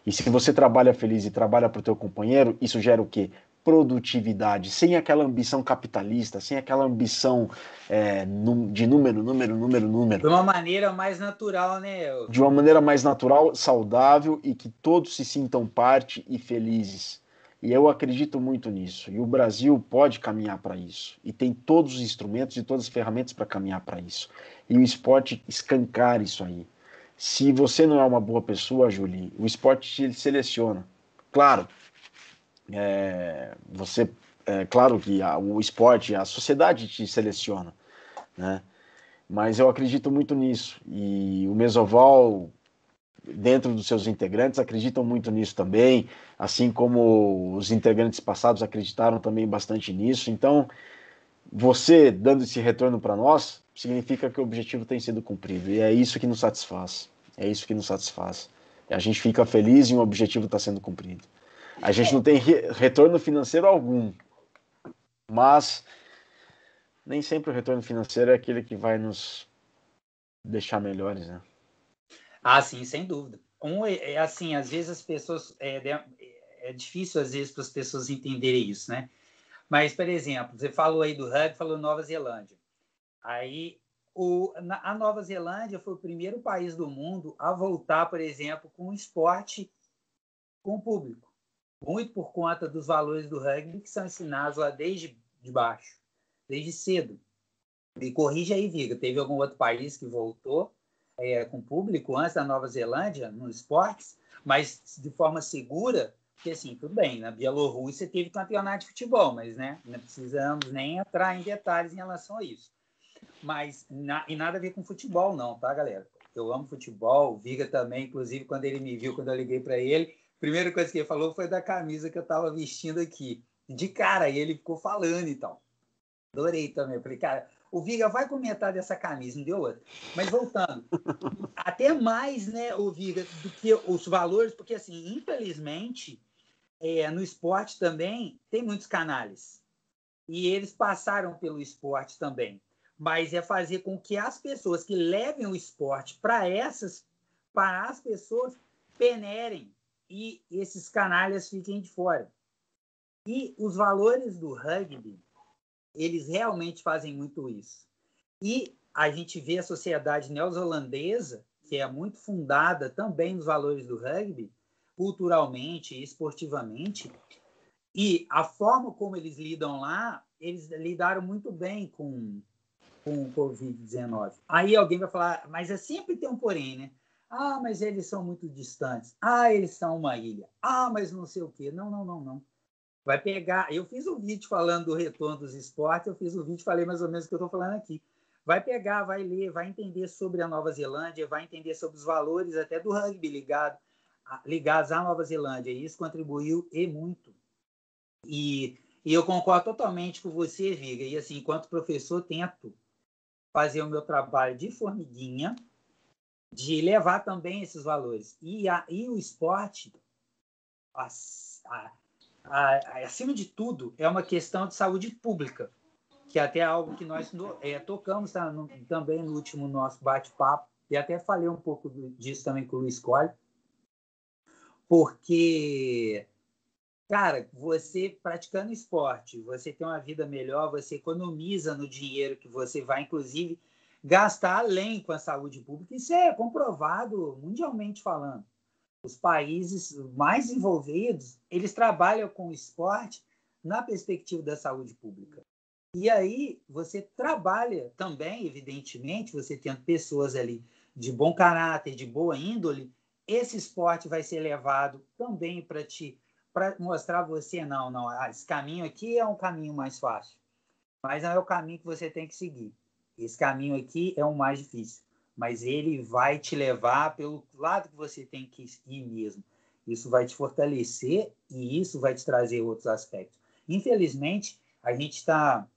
E se você trabalha feliz e trabalha para o teu companheiro, isso gera o quê? Produtividade, sem aquela ambição capitalista, sem aquela ambição é, de número, número, número, número. De uma maneira mais natural, né? De uma maneira mais natural, saudável e que todos se sintam parte e felizes. E eu acredito muito nisso. E o Brasil pode caminhar para isso. E tem todos os instrumentos e todas as ferramentas para caminhar para isso. E o esporte escancar isso aí. Se você não é uma boa pessoa, Julie, o esporte te seleciona. Claro, é, você, é, claro que a, o esporte, a sociedade te seleciona, né? Mas eu acredito muito nisso e o Mesoval dentro dos seus integrantes acreditam muito nisso também, assim como os integrantes passados acreditaram também bastante nisso. Então, você dando esse retorno para nós significa que o objetivo tem sido cumprido e é isso que nos satisfaz. É isso que nos satisfaz. A gente fica feliz e um objetivo está sendo cumprido. A gente não tem re retorno financeiro algum, mas nem sempre o retorno financeiro é aquele que vai nos deixar melhores, né? Ah, sim, sem dúvida. Um, é, é assim, às vezes as pessoas é, é, é difícil às vezes para as pessoas entenderem isso, né? Mas, por exemplo, você falou aí do rugby, falou Nova Zelândia. Aí o, na, a Nova Zelândia foi o primeiro país do mundo a voltar, por exemplo, com o esporte com o público, muito por conta dos valores do rugby que são ensinados lá desde de baixo, desde cedo. Me corrija aí, Viga, teve algum outro país que voltou é, com público antes da Nova Zelândia nos esportes, mas de forma segura, porque assim, tudo bem, na Bielorrússia teve campeonato de futebol, mas né, não precisamos nem entrar em detalhes em relação a isso. Mas na, e nada a ver com futebol, não, tá, galera? Eu amo futebol, o Viga também, inclusive, quando ele me viu, quando eu liguei para ele, a primeira coisa que ele falou foi da camisa que eu estava vestindo aqui. De cara, e ele ficou falando, e então. tal. Adorei também. Eu falei, cara, o Viga vai comentar dessa camisa, não deu outra. Mas voltando, até mais, né, o Viga, do que os valores, porque assim, infelizmente, é, no esporte também tem muitos canais. E eles passaram pelo esporte também mas é fazer com que as pessoas que levem o esporte para essas, para as pessoas, penerem e esses canalhas fiquem de fora. E os valores do rugby, eles realmente fazem muito isso. E a gente vê a sociedade neozelandesa, que é muito fundada também nos valores do rugby, culturalmente e esportivamente, e a forma como eles lidam lá, eles lidaram muito bem com com o Covid-19. Aí alguém vai falar, mas é sempre tem um porém, né? Ah, mas eles são muito distantes. Ah, eles são uma ilha. Ah, mas não sei o quê. Não, não, não, não. Vai pegar. Eu fiz um vídeo falando do retorno dos esportes, eu fiz um vídeo falei mais ou menos o que eu estou falando aqui. Vai pegar, vai ler, vai entender sobre a Nova Zelândia, vai entender sobre os valores até do rugby ligado, ligados à Nova Zelândia. E isso contribuiu e muito. E, e eu concordo totalmente com você, Viga. E assim, enquanto professor, tento fazer o meu trabalho de formiguinha, de levar também esses valores. E, a, e o esporte, a, a, acima de tudo, é uma questão de saúde pública, que é até é algo que nós é, tocamos tá, no, também no último nosso bate-papo, e até falei um pouco disso também com o Luiz Colli, porque cara, você praticando esporte, você tem uma vida melhor, você economiza no dinheiro que você vai, inclusive, gastar além com a saúde pública. Isso é comprovado mundialmente falando. Os países mais envolvidos, eles trabalham com o esporte na perspectiva da saúde pública. E aí você trabalha também, evidentemente, você tendo pessoas ali de bom caráter, de boa índole, esse esporte vai ser levado também para te para mostrar a você, não, não, ah, esse caminho aqui é um caminho mais fácil, mas não é o caminho que você tem que seguir. Esse caminho aqui é o mais difícil, mas ele vai te levar pelo lado que você tem que ir mesmo. Isso vai te fortalecer e isso vai te trazer outros aspectos. Infelizmente, a gente está.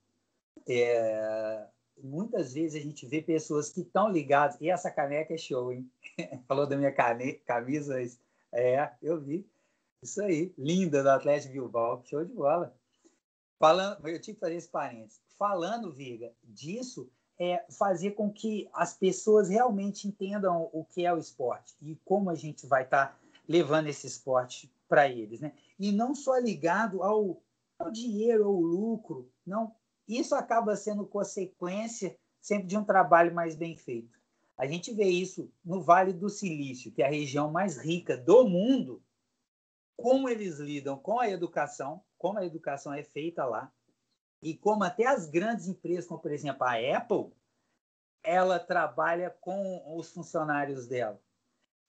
É, muitas vezes a gente vê pessoas que estão ligadas. E essa caneca é show, hein? Falou da minha cane... camisa. É, eu vi. Isso aí, linda do Atlético Bilbao, show de bola. Falando, eu tinha que fazer esse parênteses. Falando, Viga, disso é fazer com que as pessoas realmente entendam o que é o esporte e como a gente vai estar tá levando esse esporte para eles, né? E não só ligado ao, ao dinheiro ou lucro, não. Isso acaba sendo consequência sempre de um trabalho mais bem feito. A gente vê isso no Vale do Silício, que é a região mais rica do mundo, como eles lidam com a educação, como a educação é feita lá, e como até as grandes empresas, como por exemplo a Apple, ela trabalha com os funcionários dela,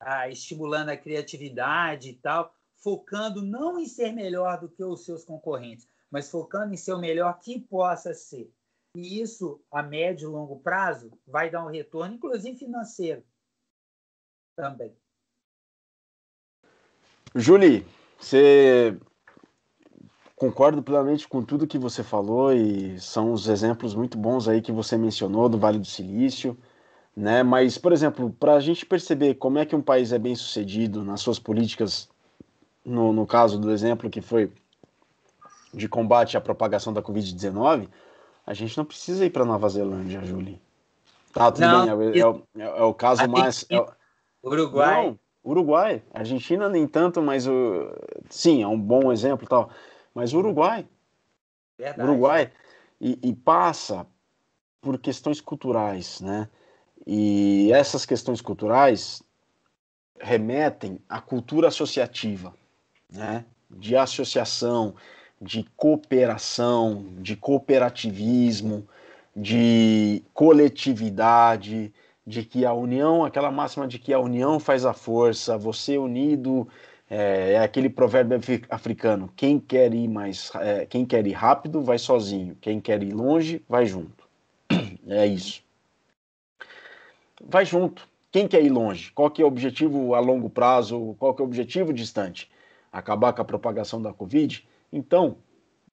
ah, estimulando a criatividade e tal, focando não em ser melhor do que os seus concorrentes, mas focando em ser o melhor que possa ser. E isso, a médio e longo prazo, vai dar um retorno, inclusive financeiro também. Julie, você concordo plenamente com tudo que você falou e são os exemplos muito bons aí que você mencionou do Vale do Silício, né? Mas, por exemplo, para a gente perceber como é que um país é bem sucedido nas suas políticas, no, no caso do exemplo que foi de combate à propagação da Covid-19, a gente não precisa ir para Nova Zelândia, Julie. Tá, tudo não, bem, é, é, é, o, é o caso mais. É Uruguai. Não, Uruguai. Argentina nem tanto, mas o... sim, é um bom exemplo tal. Mas Uruguai. Verdade. Uruguai. E, e passa por questões culturais, né? E essas questões culturais remetem à cultura associativa, né? De associação, de cooperação, de cooperativismo, de coletividade, de que a união, aquela máxima de que a união faz a força, você unido, é, é aquele provérbio africano: quem quer ir mais, é, quem quer ir rápido vai sozinho, quem quer ir longe vai junto. É isso. Vai junto. Quem quer ir longe? Qual que é o objetivo a longo prazo? Qual que é o objetivo distante? Acabar com a propagação da Covid? Então,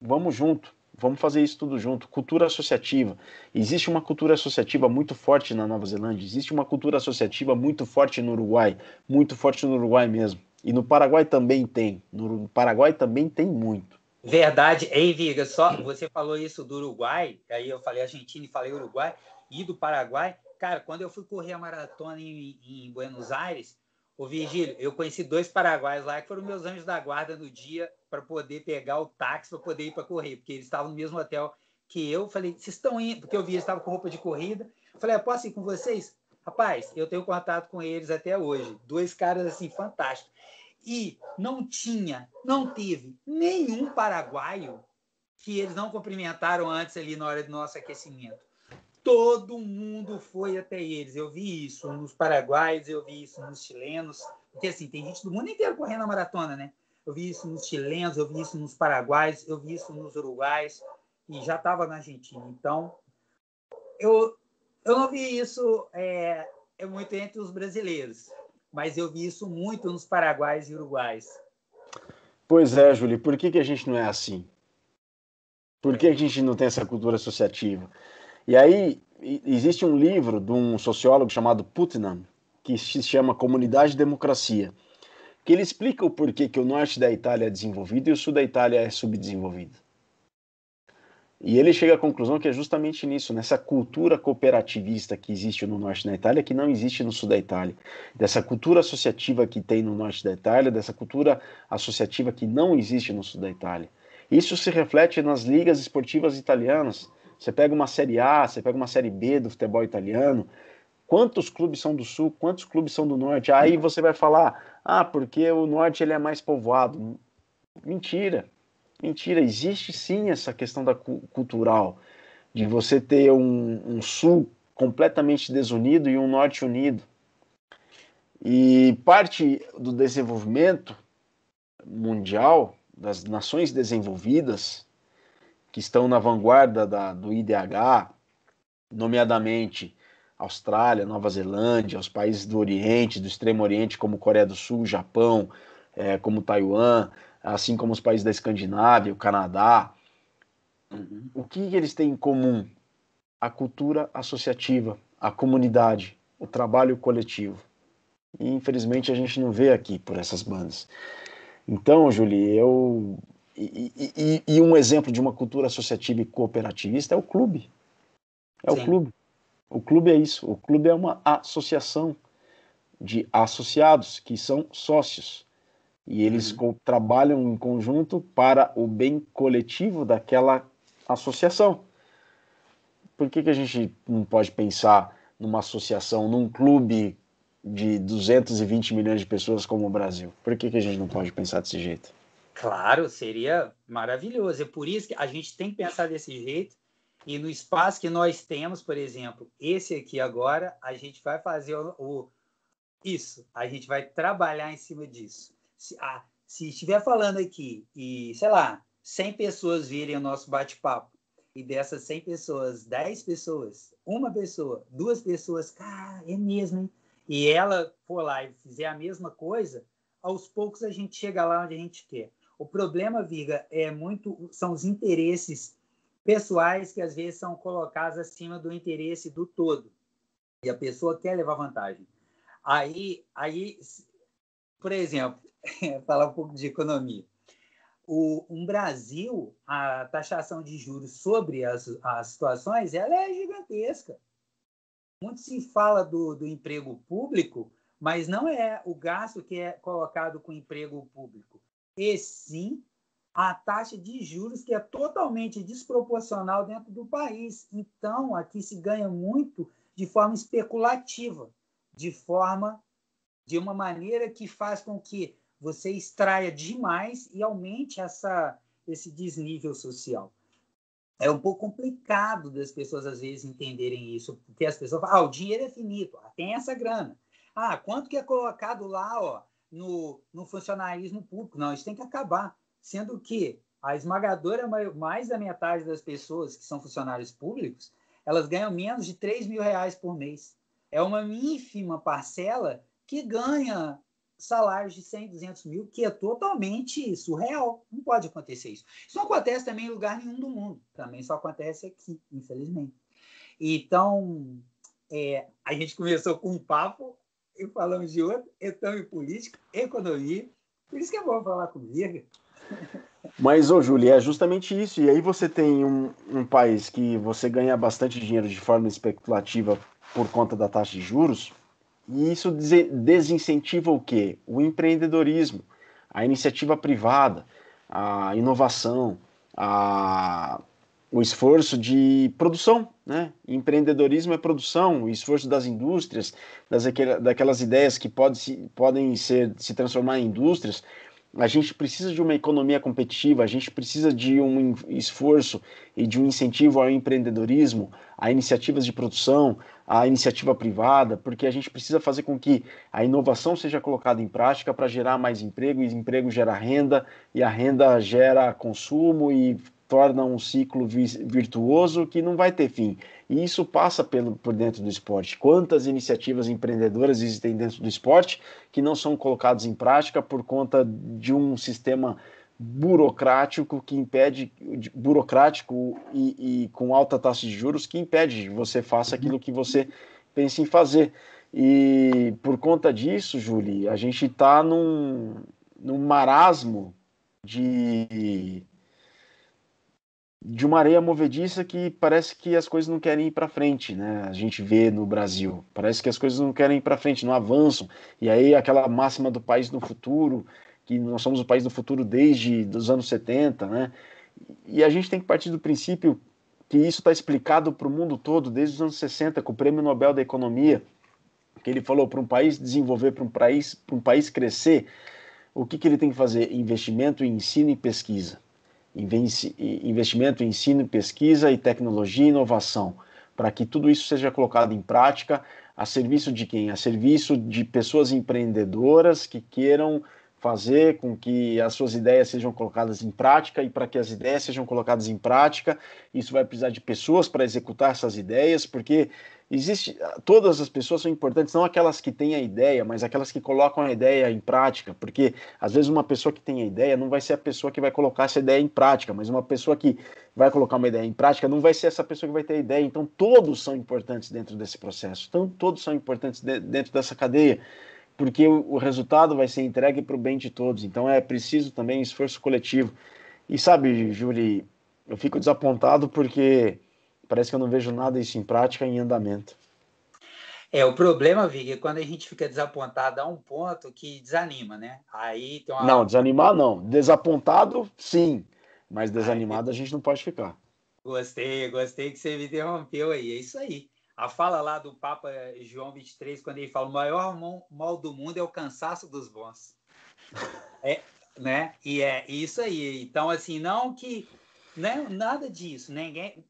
vamos junto vamos fazer isso tudo junto. Cultura associativa. Existe uma cultura associativa muito forte na Nova Zelândia, existe uma cultura associativa muito forte no Uruguai, muito forte no Uruguai mesmo. E no Paraguai também tem. No Paraguai também tem muito. Verdade, hein, Viga? Só você falou isso do Uruguai, aí eu falei Argentina e falei Uruguai, e do Paraguai. Cara, quando eu fui correr a maratona em, em Buenos Aires, Ô, Virgílio, eu conheci dois paraguaios lá que foram meus anjos da guarda no dia para poder pegar o táxi, para poder ir para correr, porque eles estavam no mesmo hotel que eu. Falei, vocês estão indo? Porque eu vi, eles estavam com roupa de corrida. Falei, ah, posso ir com vocês? Rapaz, eu tenho contato com eles até hoje. Dois caras, assim, fantásticos. E não tinha, não teve nenhum paraguaio que eles não cumprimentaram antes ali na hora do nosso aquecimento todo mundo foi até eles. Eu vi isso nos paraguaios, eu vi isso nos chilenos. Porque assim, tem gente do mundo inteiro correndo a maratona, né? Eu vi isso nos chilenos, eu vi isso nos paraguaios, eu vi isso nos uruguais e já estava na Argentina. Então, eu, eu não vi isso é, é muito entre os brasileiros, mas eu vi isso muito nos paraguaios e uruguaios. Pois é, Júlio, por que, que a gente não é assim? Por que a gente não tem essa cultura associativa? E aí existe um livro de um sociólogo chamado Putnam, que se chama Comunidade e Democracia, que ele explica o porquê que o norte da Itália é desenvolvido e o sul da Itália é subdesenvolvido. E ele chega à conclusão que é justamente nisso, nessa cultura cooperativista que existe no norte da Itália, que não existe no sul da Itália. Dessa cultura associativa que tem no norte da Itália, dessa cultura associativa que não existe no sul da Itália. Isso se reflete nas ligas esportivas italianas, você pega uma Série A, você pega uma Série B do futebol italiano. Quantos clubes são do Sul? Quantos clubes são do Norte? Aí você vai falar, ah, porque o Norte ele é mais povoado. Mentira, mentira. Existe sim essa questão da cultural de você ter um, um Sul completamente desunido e um Norte unido. E parte do desenvolvimento mundial das nações desenvolvidas que estão na vanguarda da, do IDH, nomeadamente Austrália, Nova Zelândia, os países do Oriente, do Extremo Oriente, como Coreia do Sul, Japão, é, como Taiwan, assim como os países da Escandinávia, o Canadá. Uhum. O que eles têm em comum? A cultura associativa, a comunidade, o trabalho coletivo. E infelizmente a gente não vê aqui por essas bandas. Então, Julie, eu e, e, e, um exemplo de uma cultura associativa e cooperativista é o clube. É Sim. o clube. O clube é isso. O clube é uma associação de associados que são sócios e eles uhum. trabalham em conjunto para o bem coletivo daquela associação. Por que, que a gente não pode pensar numa associação, num clube de 220 milhões de pessoas como o Brasil? Por que, que a gente não pode pensar desse jeito? Claro, seria maravilhoso. É por isso que a gente tem que pensar desse jeito. E no espaço que nós temos, por exemplo, esse aqui agora, a gente vai fazer o, o isso, a gente vai trabalhar em cima disso. Se, se estiver falando aqui e, sei lá, 100 pessoas virem o nosso bate-papo, e dessas 100 pessoas, 10 pessoas, uma pessoa, duas pessoas, cara, é mesmo, hein? E ela for lá e fizer a mesma coisa, aos poucos a gente chega lá onde a gente quer. O problema, Viga, é muito são os interesses pessoais que às vezes são colocados acima do interesse do todo. E a pessoa quer levar vantagem. Aí, aí por exemplo, falar um pouco de economia. O, um Brasil, a taxação de juros sobre as, as situações, ela é gigantesca. Muito se fala do, do emprego público, mas não é o gasto que é colocado com o emprego público e sim a taxa de juros que é totalmente desproporcional dentro do país. Então, aqui se ganha muito de forma especulativa, de forma de uma maneira que faz com que você extraia demais e aumente essa esse desnível social. É um pouco complicado das pessoas às vezes entenderem isso, porque as pessoas falam: "Ah, o dinheiro é finito, ah, tem essa grana. Ah, quanto que é colocado lá, ó, no, no funcionarismo público, não. Isso tem que acabar. Sendo que a esmagadora, é mais da metade das pessoas que são funcionários públicos, elas ganham menos de 3 mil reais por mês. É uma ínfima parcela que ganha salários de 100, 200 mil, que é totalmente surreal. Não pode acontecer isso. Isso não acontece também em lugar nenhum do mundo. Também só acontece aqui, infelizmente. Então, é, a gente começou com um papo e falamos de outro, então em política, economia. Por isso que é bom falar comigo. Mas, ô Júlia, é justamente isso. E aí você tem um, um país que você ganha bastante dinheiro de forma especulativa por conta da taxa de juros, e isso desincentiva o quê? O empreendedorismo, a iniciativa privada, a inovação, a o esforço de produção, né? Empreendedorismo é produção, o esforço das indústrias, das daquelas ideias que pode se, podem ser, se transformar em indústrias. A gente precisa de uma economia competitiva, a gente precisa de um esforço e de um incentivo ao empreendedorismo, a iniciativas de produção, a iniciativa privada, porque a gente precisa fazer com que a inovação seja colocada em prática para gerar mais emprego, e emprego gera renda, e a renda gera consumo e torna um ciclo virtuoso que não vai ter fim. E isso passa pelo, por dentro do esporte. Quantas iniciativas empreendedoras existem dentro do esporte que não são colocadas em prática por conta de um sistema burocrático que impede burocrático e, e com alta taxa de juros que impede que você faça aquilo que você pensa em fazer. E por conta disso, Julie, a gente está num, num marasmo de de uma areia movediça que parece que as coisas não querem ir para frente, né? A gente vê no Brasil, parece que as coisas não querem ir para frente, não avançam. E aí aquela máxima do país do futuro, que nós somos o país do futuro desde os anos 70, né? E a gente tem que partir do princípio que isso está explicado para o mundo todo desde os anos 60 com o Prêmio Nobel da Economia, que ele falou para um país desenvolver, para um país, para um país crescer, o que, que ele tem que fazer? Investimento em ensino e pesquisa investimento em ensino, pesquisa e tecnologia e inovação, para que tudo isso seja colocado em prática a serviço de quem? A serviço de pessoas empreendedoras que queiram fazer com que as suas ideias sejam colocadas em prática e para que as ideias sejam colocadas em prática, isso vai precisar de pessoas para executar essas ideias, porque existe ah, todas as pessoas são importantes não aquelas que têm a ideia mas aquelas que colocam a ideia em prática porque às vezes uma pessoa que tem a ideia não vai ser a pessoa que vai colocar essa ideia em prática mas uma pessoa que vai colocar uma ideia em prática não vai ser essa pessoa que vai ter a ideia então todos são importantes dentro desse processo então todos são importantes de, dentro dessa cadeia porque o, o resultado vai ser entregue para o bem de todos então é preciso também esforço coletivo e sabe Júlio eu fico desapontado porque parece que eu não vejo nada disso em prática em andamento. É, o problema, Vig, é quando a gente fica desapontado a um ponto que desanima, né? Aí tem uma... Não, desanimar não. Desapontado, sim. Mas desanimado aí... a gente não pode ficar. Gostei, gostei que você me interrompeu aí. É isso aí. A fala lá do Papa João 23, quando ele fala: o maior mal do mundo é o cansaço dos bons. é, né? E é isso aí. Então, assim, não que. Né? Nada disso. Ninguém,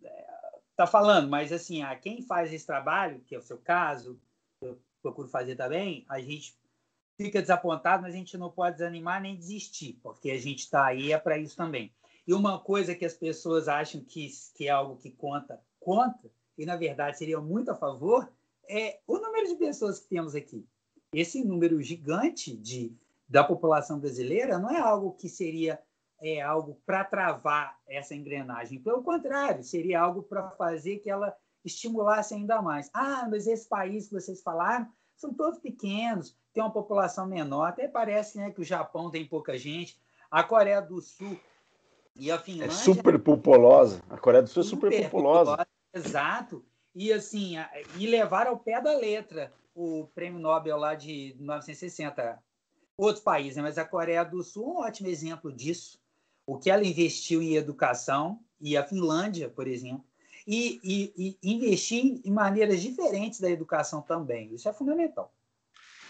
está falando, mas assim, a quem faz esse trabalho, que é o seu caso, eu procuro fazer também, a gente fica desapontado, mas a gente não pode desanimar nem desistir, porque a gente está aí é para isso também. E uma coisa que as pessoas acham que, que é algo que conta, conta, e na verdade seria muito a favor, é o número de pessoas que temos aqui. Esse número gigante de, da população brasileira não é algo que seria é algo para travar essa engrenagem. Pelo contrário, seria algo para fazer que ela estimulasse ainda mais. Ah, mas esse país que vocês falaram são todos pequenos, tem uma população menor. Até parece né, que o Japão tem pouca gente. A Coreia do Sul e a é Finlândia. É super populosa. A Coreia do Sul é super, super populosa. populosa. Exato. E assim, e levar ao pé da letra o prêmio Nobel lá de 1960. Outro país, né? mas a Coreia do Sul é um ótimo exemplo disso o que ela investiu em educação e a Finlândia, por exemplo, e, e, e investir em maneiras diferentes da educação também. Isso é fundamental.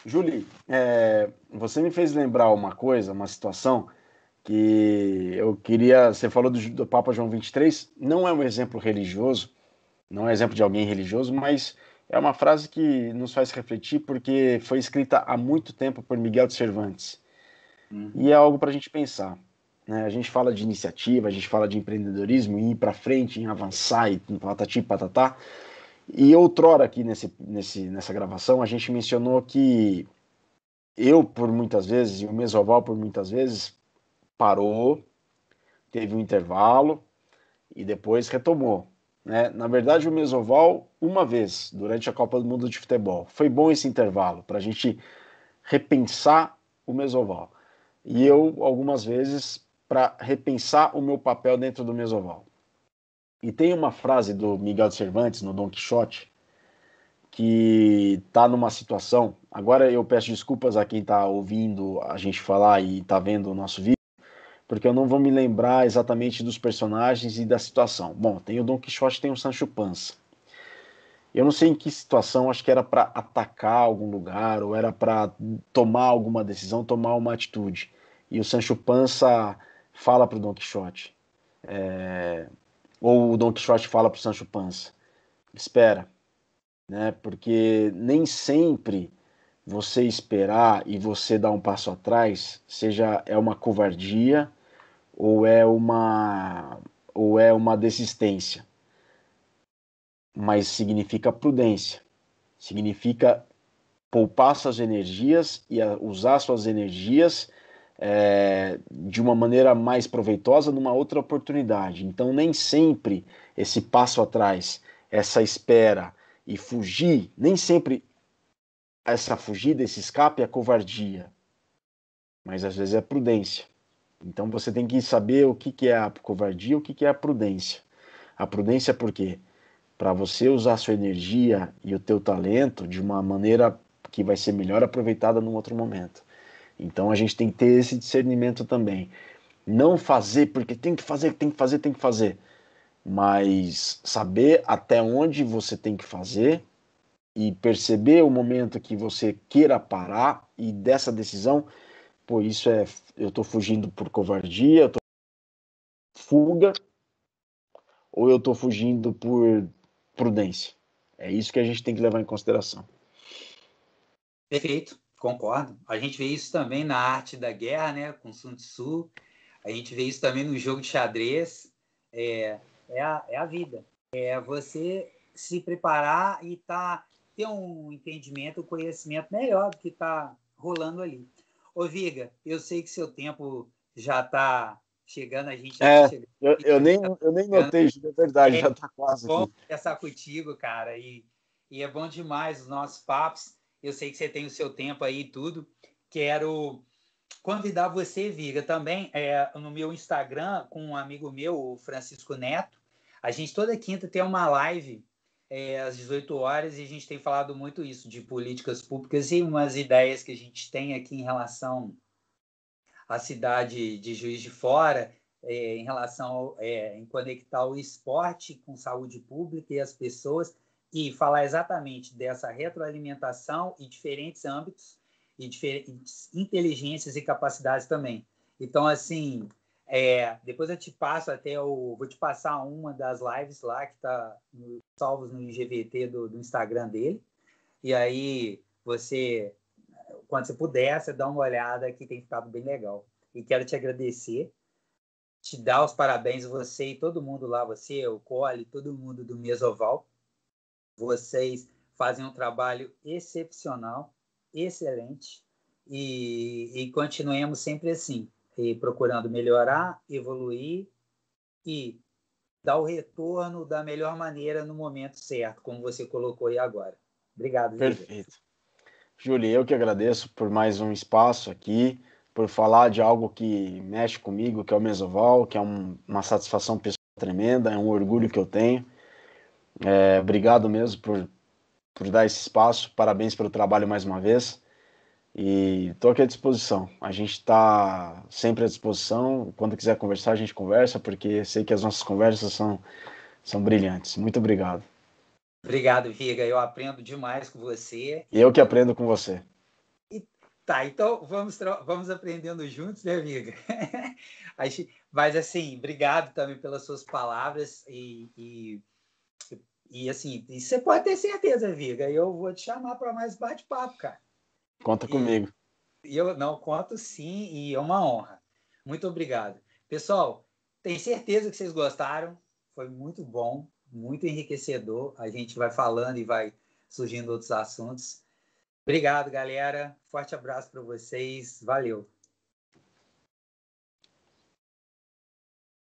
Julie, é, você me fez lembrar uma coisa, uma situação que eu queria. Você falou do, do Papa João 23. Não é um exemplo religioso, não é um exemplo de alguém religioso, mas é uma frase que nos faz refletir porque foi escrita há muito tempo por Miguel de Cervantes. Uhum. E é algo para a gente pensar. Né? A gente fala de iniciativa, a gente fala de empreendedorismo, em ir para frente, em avançar e patati patatá. E outrora aqui nesse, nesse, nessa gravação a gente mencionou que eu por muitas vezes e o Mesoval por muitas vezes parou, teve um intervalo e depois retomou. Né? Na verdade, o Mesoval, uma vez durante a Copa do Mundo de Futebol. Foi bom esse intervalo para a gente repensar o Mesoval. E eu, algumas vezes, para repensar o meu papel dentro do mesoval. E tem uma frase do Miguel de Cervantes no Dom Quixote que está numa situação. Agora eu peço desculpas a quem está ouvindo a gente falar e está vendo o nosso vídeo, porque eu não vou me lembrar exatamente dos personagens e da situação. Bom, tem o Dom Quixote, tem o Sancho Panza. Eu não sei em que situação, acho que era para atacar algum lugar ou era para tomar alguma decisão, tomar uma atitude. E o Sancho Panza fala para o Don Quixote. É, ou o Don Quixote fala para o Sancho Panza. Espera, né? Porque nem sempre você esperar e você dar um passo atrás, seja é uma covardia ou é uma ou é uma desistência. Mas significa prudência. Significa poupar suas energias e usar suas energias é, de uma maneira mais proveitosa numa outra oportunidade. Então, nem sempre esse passo atrás, essa espera e fugir, nem sempre essa fugida, esse escape é covardia, mas às vezes é prudência. Então, você tem que saber o que, que é a covardia e o que, que é a prudência. A prudência, é por quê? para você usar sua energia e o teu talento de uma maneira que vai ser melhor aproveitada num outro momento. Então a gente tem que ter esse discernimento também. Não fazer porque tem que fazer, tem que fazer, tem que fazer. Mas saber até onde você tem que fazer e perceber o momento que você queira parar e dessa decisão, pô, isso é eu tô fugindo por covardia, eu tô fuga ou eu tô fugindo por prudência. É isso que a gente tem que levar em consideração. Perfeito. Concordo. A gente vê isso também na arte da guerra, né? Com Sun Tzu. A gente vê isso também no jogo de xadrez. É, é, a, é a vida. É você se preparar e tá, ter um entendimento, um conhecimento melhor do que está rolando ali. Ô, Viga, eu sei que seu tempo já está chegando, a gente já tá é, chegando. Eu, eu né? nem, eu nem notei, é verdade, é, já está quase. É bom aqui. conversar contigo, cara, e, e é bom demais os nossos papos eu sei que você tem o seu tempo aí e tudo. Quero convidar você, Viga, também é, no meu Instagram com um amigo meu, o Francisco Neto. A gente toda quinta tem uma live é, às 18 horas e a gente tem falado muito isso de políticas públicas e umas ideias que a gente tem aqui em relação à cidade de Juiz de Fora, é, em relação ao, é, em conectar o esporte com saúde pública e as pessoas e falar exatamente dessa retroalimentação e diferentes âmbitos e diferentes inteligências e capacidades também. Então, assim, é, depois eu te passo até o. Vou te passar uma das lives lá que está salvos no IGVT do, do, Instagram dele. E aí você, quando você puder, você dá uma olhada que tem ficado bem legal. E quero te agradecer, te dar os parabéns, você e todo mundo lá, você, o Cole, todo mundo do Mesoval, vocês fazem um trabalho excepcional, excelente, e, e continuemos sempre assim, procurando melhorar, evoluir e dar o retorno da melhor maneira no momento certo, como você colocou aí agora. Obrigado. Perfeito. Júlio. Júlia, eu que agradeço por mais um espaço aqui, por falar de algo que mexe comigo, que é o Mesoval, que é um, uma satisfação pessoal tremenda, é um orgulho que eu tenho. É, obrigado mesmo por, por dar esse espaço. Parabéns pelo trabalho mais uma vez. E estou aqui à disposição. A gente está sempre à disposição. Quando quiser conversar, a gente conversa, porque sei que as nossas conversas são, são brilhantes. Muito obrigado. Obrigado, Viga. Eu aprendo demais com você. E eu que aprendo com você. E, tá, então vamos, vamos aprendendo juntos, né, Viga? Mas, assim, obrigado também pelas suas palavras e... e e assim, você pode ter certeza, Viga, eu vou te chamar para mais bate-papo, cara. Conta e, comigo. E eu não conto sim, e é uma honra. Muito obrigado. Pessoal, tenho certeza que vocês gostaram. Foi muito bom, muito enriquecedor. A gente vai falando e vai surgindo outros assuntos. Obrigado, galera. Forte abraço para vocês. Valeu.